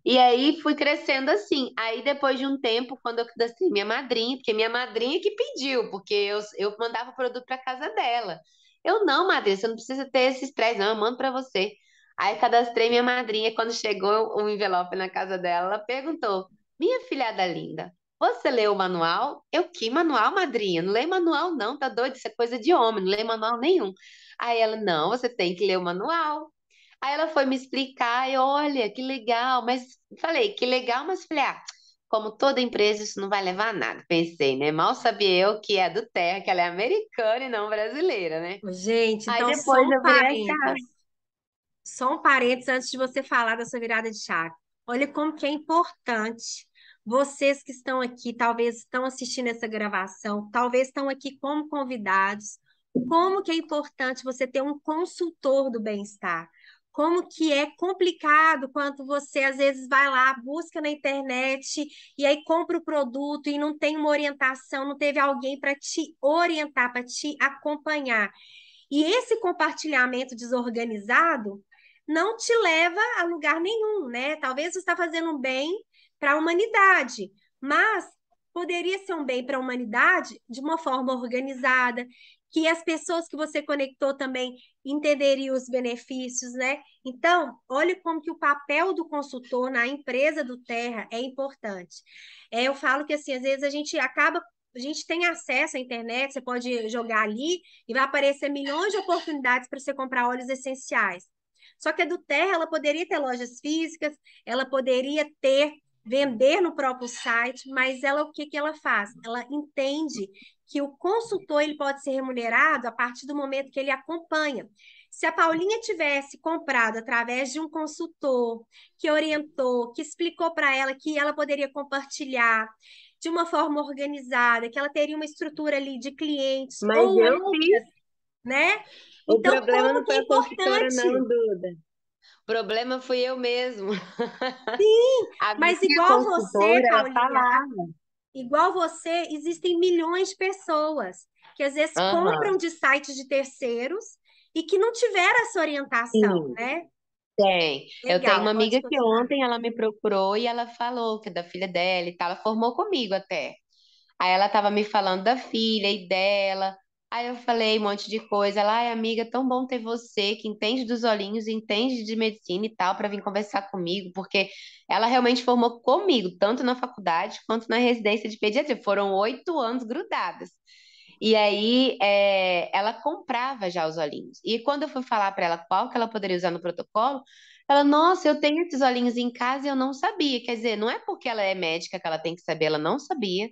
E aí fui crescendo assim. Aí depois de um tempo, quando eu cadastrei minha madrinha, porque minha madrinha que pediu, porque eu, eu mandava o produto para casa dela. Eu não, madrinha, você não precisa ter esse estresse, não, eu mando para você. Aí cadastrei minha madrinha, quando chegou o um envelope na casa dela, ela perguntou: "Minha filhada linda, você leu o manual? Eu que manual, madrinha? Não leio manual não, tá doido, isso é coisa de homem, não leio manual nenhum". Aí ela: "Não, você tem que ler o manual". Aí ela foi me explicar, e olha, que legal, mas falei, que legal, mas falei, ah, como toda empresa, isso não vai levar a nada, pensei, né? Mal sabia eu que é do Terra, que ela é americana e não brasileira, né? Gente, Aí então só um parênteses, só um parênteses antes de você falar da sua virada de chave. Olha como que é importante vocês que estão aqui, talvez estão assistindo essa gravação, talvez estão aqui como convidados, como que é importante você ter um consultor do bem-estar como que é complicado quando você às vezes vai lá, busca na internet e aí compra o produto e não tem uma orientação, não teve alguém para te orientar, para te acompanhar. E esse compartilhamento desorganizado não te leva a lugar nenhum, né? Talvez você está fazendo um bem para a humanidade, mas poderia ser um bem para a humanidade de uma forma organizada, que as pessoas que você conectou também entenderiam os benefícios, né? Então, olhe como que o papel do consultor na empresa do Terra é importante. É, eu falo que assim, às vezes a gente acaba a gente tem acesso à internet, você pode jogar ali e vai aparecer milhões de oportunidades para você comprar óleos essenciais. Só que a do Terra, ela poderia ter lojas físicas, ela poderia ter vender no próprio site, mas ela o que, que ela faz? Ela entende que o consultor ele pode ser remunerado a partir do momento que ele acompanha. Se a Paulinha tivesse comprado através de um consultor que orientou, que explicou para ela que ela poderia compartilhar de uma forma organizada, que ela teria uma estrutura ali de clientes. Mas ou eu outras, fiz. Né? O então, problema não é foi é a consultora, não, Duda. O problema foi eu mesmo. Sim, mas igual você, tá Paulinha igual você, existem milhões de pessoas que às vezes compram de sites de terceiros e que não tiveram essa orientação, Sim. né? Tem. Legal, eu tenho uma amiga que ontem ela me procurou e ela falou que é da filha dela e tal. Ela formou comigo até. Aí ela estava me falando da filha e dela. Aí eu falei um monte de coisa. Ela, ai, amiga, tão bom ter você, que entende dos olhinhos, entende de medicina e tal, para vir conversar comigo, porque ela realmente formou comigo, tanto na faculdade quanto na residência de pediatria. Foram oito anos grudadas. E aí é, ela comprava já os olhinhos. E quando eu fui falar para ela qual que ela poderia usar no protocolo, ela, nossa, eu tenho esses olhinhos em casa e eu não sabia. Quer dizer, não é porque ela é médica que ela tem que saber, ela não sabia.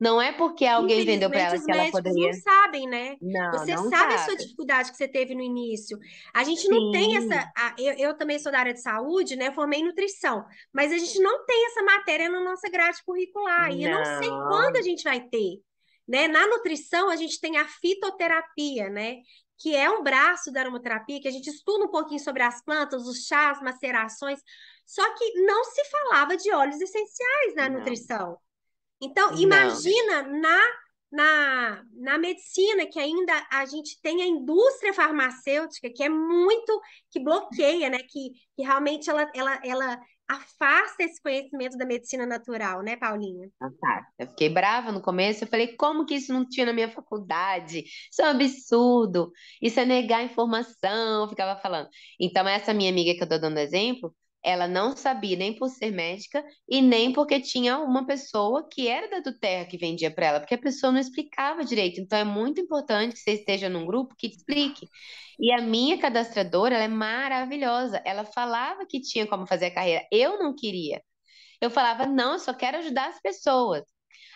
Não é porque alguém vendeu para ela que ela poderia. não sabem, né? Não, você não sabe, sabe, a sua dificuldade que você teve no início. A gente Sim. não tem essa. A, eu, eu, também sou da área de saúde, né? Formei nutrição, mas a gente não tem essa matéria na nossa grade curricular. Não. E eu não sei quando a gente vai ter. Né? Na nutrição, a gente tem a fitoterapia, né? que é um braço da aromaterapia, que a gente estuda um pouquinho sobre as plantas, os chás, macerações, só que não se falava de óleos essenciais na não. nutrição. Então, não. imagina na, na, na medicina, que ainda a gente tem a indústria farmacêutica, que é muito, que bloqueia, né? Que, que realmente ela, ela, ela afasta esse conhecimento da medicina natural, né, Paulinha? Ah, tá. Eu fiquei brava no começo, eu falei, como que isso não tinha na minha faculdade? Isso é um absurdo, isso é negar informação, eu ficava falando. Então, essa minha amiga que eu tô dando exemplo, ela não sabia nem por ser médica e nem porque tinha uma pessoa que era da do Terra que vendia para ela, porque a pessoa não explicava direito. Então é muito importante que você esteja num grupo que te explique. E a minha cadastradora, ela é maravilhosa. Ela falava que tinha como fazer a carreira. Eu não queria. Eu falava, não, eu só quero ajudar as pessoas.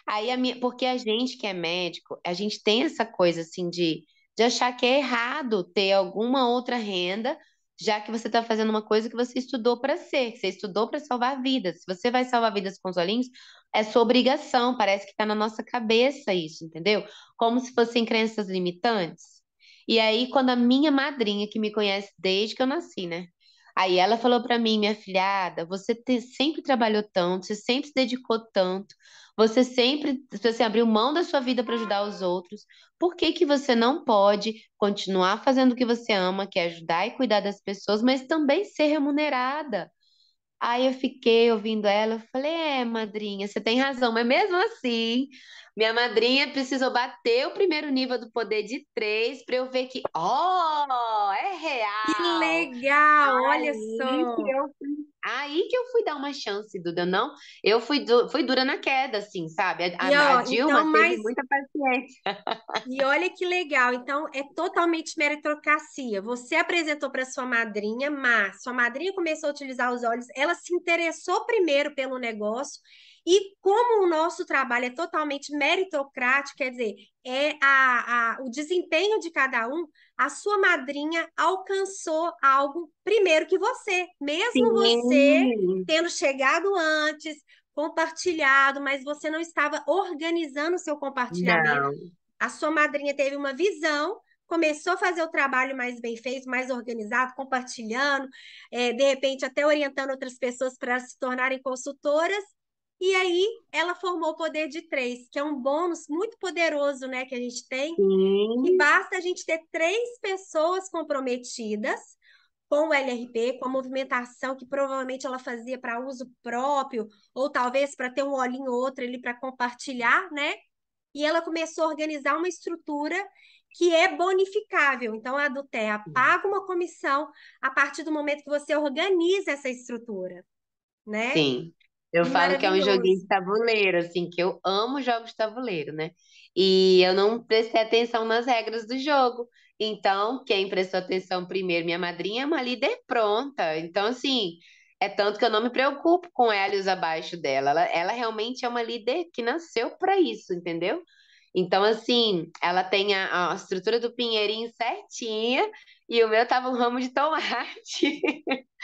Aí a minha, porque a gente que é médico, a gente tem essa coisa assim de de achar que é errado ter alguma outra renda já que você está fazendo uma coisa que você estudou para ser, que você estudou para salvar vidas. Se você vai salvar vidas com os olhinhos, é sua obrigação, parece que está na nossa cabeça isso, entendeu? Como se fossem crenças limitantes. E aí, quando a minha madrinha, que me conhece desde que eu nasci, né? Aí ela falou para mim, minha filhada, você te, sempre trabalhou tanto, você sempre se dedicou tanto, você sempre você abriu mão da sua vida para ajudar os outros. Por que que você não pode continuar fazendo o que você ama, que é ajudar e cuidar das pessoas, mas também ser remunerada? Aí eu fiquei ouvindo ela, eu falei, é, madrinha, você tem razão, mas mesmo assim, minha madrinha precisou bater o primeiro nível do poder de três para eu ver que, ó, oh, é real. Que legal, olha só. Eu Aí que eu fui dar uma chance, Duda, não? Eu fui, du fui dura na queda, assim, sabe? A, e, ó, a Dilma então, mas... teve muita paciência. E olha que legal, então é totalmente meritocracia. Você apresentou para sua madrinha, mas sua madrinha começou a utilizar os olhos, ela se interessou primeiro pelo negócio, e como o nosso trabalho é totalmente meritocrático, quer dizer, é a, a, o desempenho de cada um, a sua madrinha alcançou algo primeiro que você, mesmo Sim. você tendo chegado antes, compartilhado, mas você não estava organizando o seu compartilhamento. Não. A sua madrinha teve uma visão, começou a fazer o trabalho mais bem feito, mais organizado, compartilhando, é, de repente até orientando outras pessoas para se tornarem consultoras, e aí ela formou o poder de três, que é um bônus muito poderoso, né, que a gente tem. Sim. E basta a gente ter três pessoas comprometidas com o LRP, com a movimentação que provavelmente ela fazia para uso próprio, ou talvez para ter um olhinho ou outro ali para compartilhar, né? E ela começou a organizar uma estrutura que é bonificável. Então, a Duterra paga uma comissão a partir do momento que você organiza essa estrutura, né? Sim. Eu falo que é um joguinho de tabuleiro, assim, que eu amo jogos de tabuleiro, né? E eu não prestei atenção nas regras do jogo. Então, quem prestou atenção primeiro, minha madrinha, é uma líder pronta. Então, assim, é tanto que eu não me preocupo com ela e os abaixo dela. Ela, ela realmente é uma líder que nasceu para isso, entendeu? Então, assim, ela tem a, a estrutura do Pinheirinho certinha e o meu tava um ramo de tomate,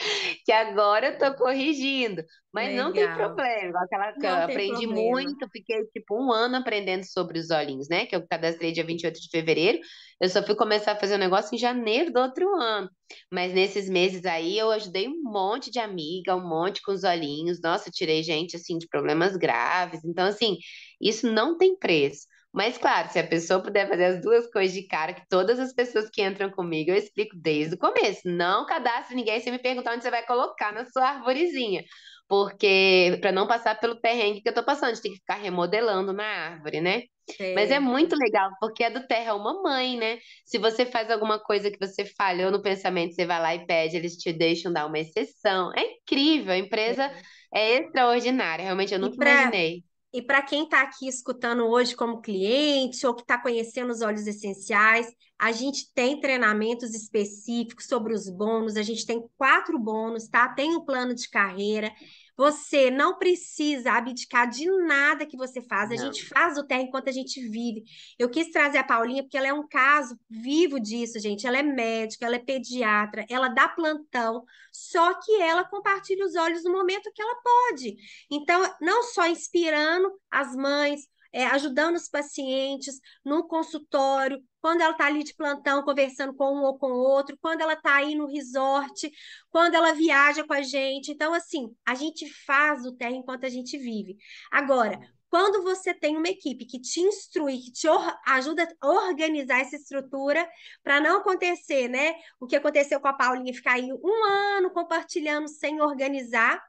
que agora eu tô corrigindo. Mas Legal. não tem problema. Aquela, não aprendi problema. muito, fiquei tipo um ano aprendendo sobre os olhinhos, né? Que eu cadastrei dia 28 de fevereiro. Eu só fui começar a fazer o um negócio em janeiro do outro ano. Mas nesses meses aí eu ajudei um monte de amiga, um monte com os olhinhos. Nossa, tirei gente assim de problemas graves. Então, assim, isso não tem preço. Mas, claro, se a pessoa puder fazer as duas coisas de cara, que todas as pessoas que entram comigo eu explico desde o começo. Não cadastre ninguém sem me perguntar onde você vai colocar na sua arvorezinha. Porque, para não passar pelo perrengue que eu tô passando, a gente tem que ficar remodelando na árvore, né? Sim. Mas é muito legal, porque a do terra é uma mãe, né? Se você faz alguma coisa que você falhou no pensamento, você vai lá e pede, eles te deixam dar uma exceção. É incrível, a empresa Sim. É. é extraordinária, realmente eu nunca pra, imaginei. E para quem está aqui escutando hoje como cliente ou que está conhecendo os óleos essenciais, a gente tem treinamentos específicos sobre os bônus, a gente tem quatro bônus, tá? Tem o um plano de carreira, você não precisa abdicar de nada que você faz. A não. gente faz o terra enquanto a gente vive. Eu quis trazer a Paulinha porque ela é um caso vivo disso, gente. Ela é médica, ela é pediatra, ela dá plantão, só que ela compartilha os olhos no momento que ela pode. Então, não só inspirando as mães, é, ajudando os pacientes no consultório, quando ela está ali de plantão conversando com um ou com outro, quando ela está aí no resort, quando ela viaja com a gente. Então, assim, a gente faz o terra enquanto a gente vive. Agora, uhum. quando você tem uma equipe que te instrui, que te ajuda a organizar essa estrutura, para não acontecer, né? O que aconteceu com a Paulinha, ficar aí um ano compartilhando sem organizar,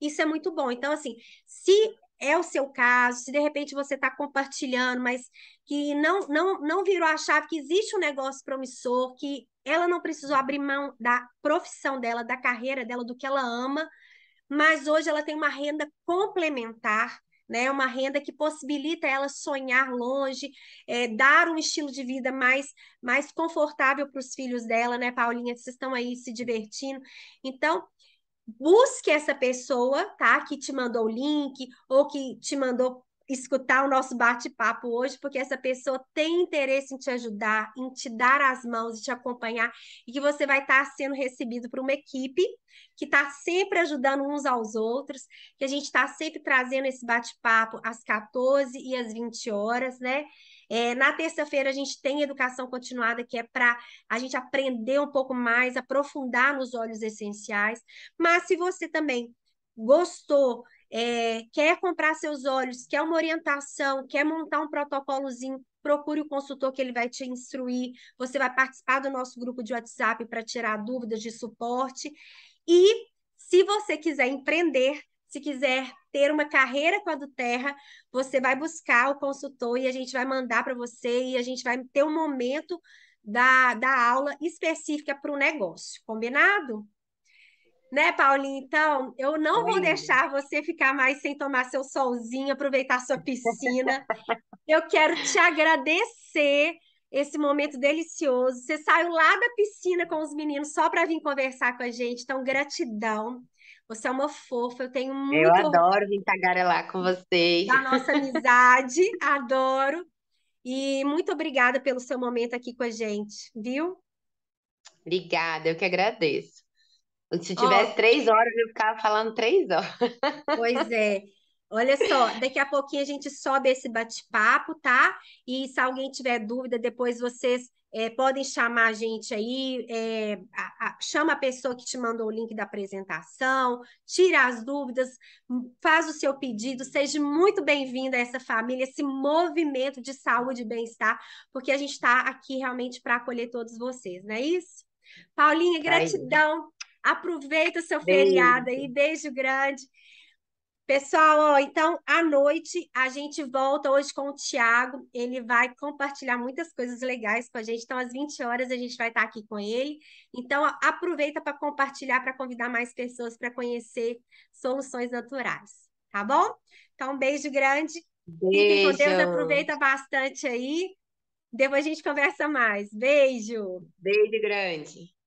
isso é muito bom. Então, assim, se é o seu caso, se de repente você está compartilhando, mas que não, não, não virou a chave, que existe um negócio promissor, que ela não precisou abrir mão da profissão dela, da carreira dela, do que ela ama, mas hoje ela tem uma renda complementar, né? Uma renda que possibilita ela sonhar longe, é, dar um estilo de vida mais, mais confortável para os filhos dela, né, Paulinha? Vocês estão aí se divertindo. Então, busque essa pessoa, tá? Que te mandou o link ou que te mandou escutar o nosso bate-papo hoje, porque essa pessoa tem interesse em te ajudar, em te dar as mãos e te acompanhar, e que você vai estar tá sendo recebido por uma equipe que está sempre ajudando uns aos outros, que a gente está sempre trazendo esse bate-papo às 14 e às 20 horas, né? É, na terça-feira a gente tem educação continuada, que é para a gente aprender um pouco mais, aprofundar nos olhos essenciais. Mas se você também gostou, é, quer comprar seus olhos, quer uma orientação, quer montar um protocolozinho, procure o consultor que ele vai te instruir. Você vai participar do nosso grupo de WhatsApp para tirar dúvidas de suporte. E se você quiser empreender, se quiser ter uma carreira com a do Terra, você vai buscar o consultor e a gente vai mandar para você e a gente vai ter um momento da, da aula específica para o negócio, combinado? Né, Paulinho? Então, eu não vou deixar você ficar mais sem tomar seu solzinho, aproveitar sua piscina. Eu quero te agradecer esse momento delicioso. Você saiu lá da piscina com os meninos só para vir conversar com a gente, então, gratidão. Você é uma fofa, eu tenho muito. Eu adoro vir tagarelar com vocês. Da nossa amizade, adoro. E muito obrigada pelo seu momento aqui com a gente, viu? Obrigada, eu que agradeço. Se tivesse oh. três horas, eu ficava falando três horas. Pois é. Olha só, daqui a pouquinho a gente sobe esse bate-papo, tá? E se alguém tiver dúvida, depois vocês é, podem chamar a gente aí, é, a, a, chama a pessoa que te mandou o link da apresentação, tira as dúvidas, hum, faz o seu pedido, seja muito bem-vinda a essa família, esse movimento de saúde e bem-estar, porque a gente está aqui realmente para acolher todos vocês, não é isso? Paulinha, tá gratidão. Aí. Aproveita o seu beijo. feriado aí, beijo grande. Pessoal, ó, então à noite a gente volta hoje com o Tiago. Ele vai compartilhar muitas coisas legais com a gente. Então, às 20 horas a gente vai estar aqui com ele. Então, ó, aproveita para compartilhar, para convidar mais pessoas para conhecer soluções naturais. Tá bom? Então, um beijo grande. Beijo. Fiquem com Deus, aproveita bastante aí. Depois a gente conversa mais. Beijo. Beijo grande.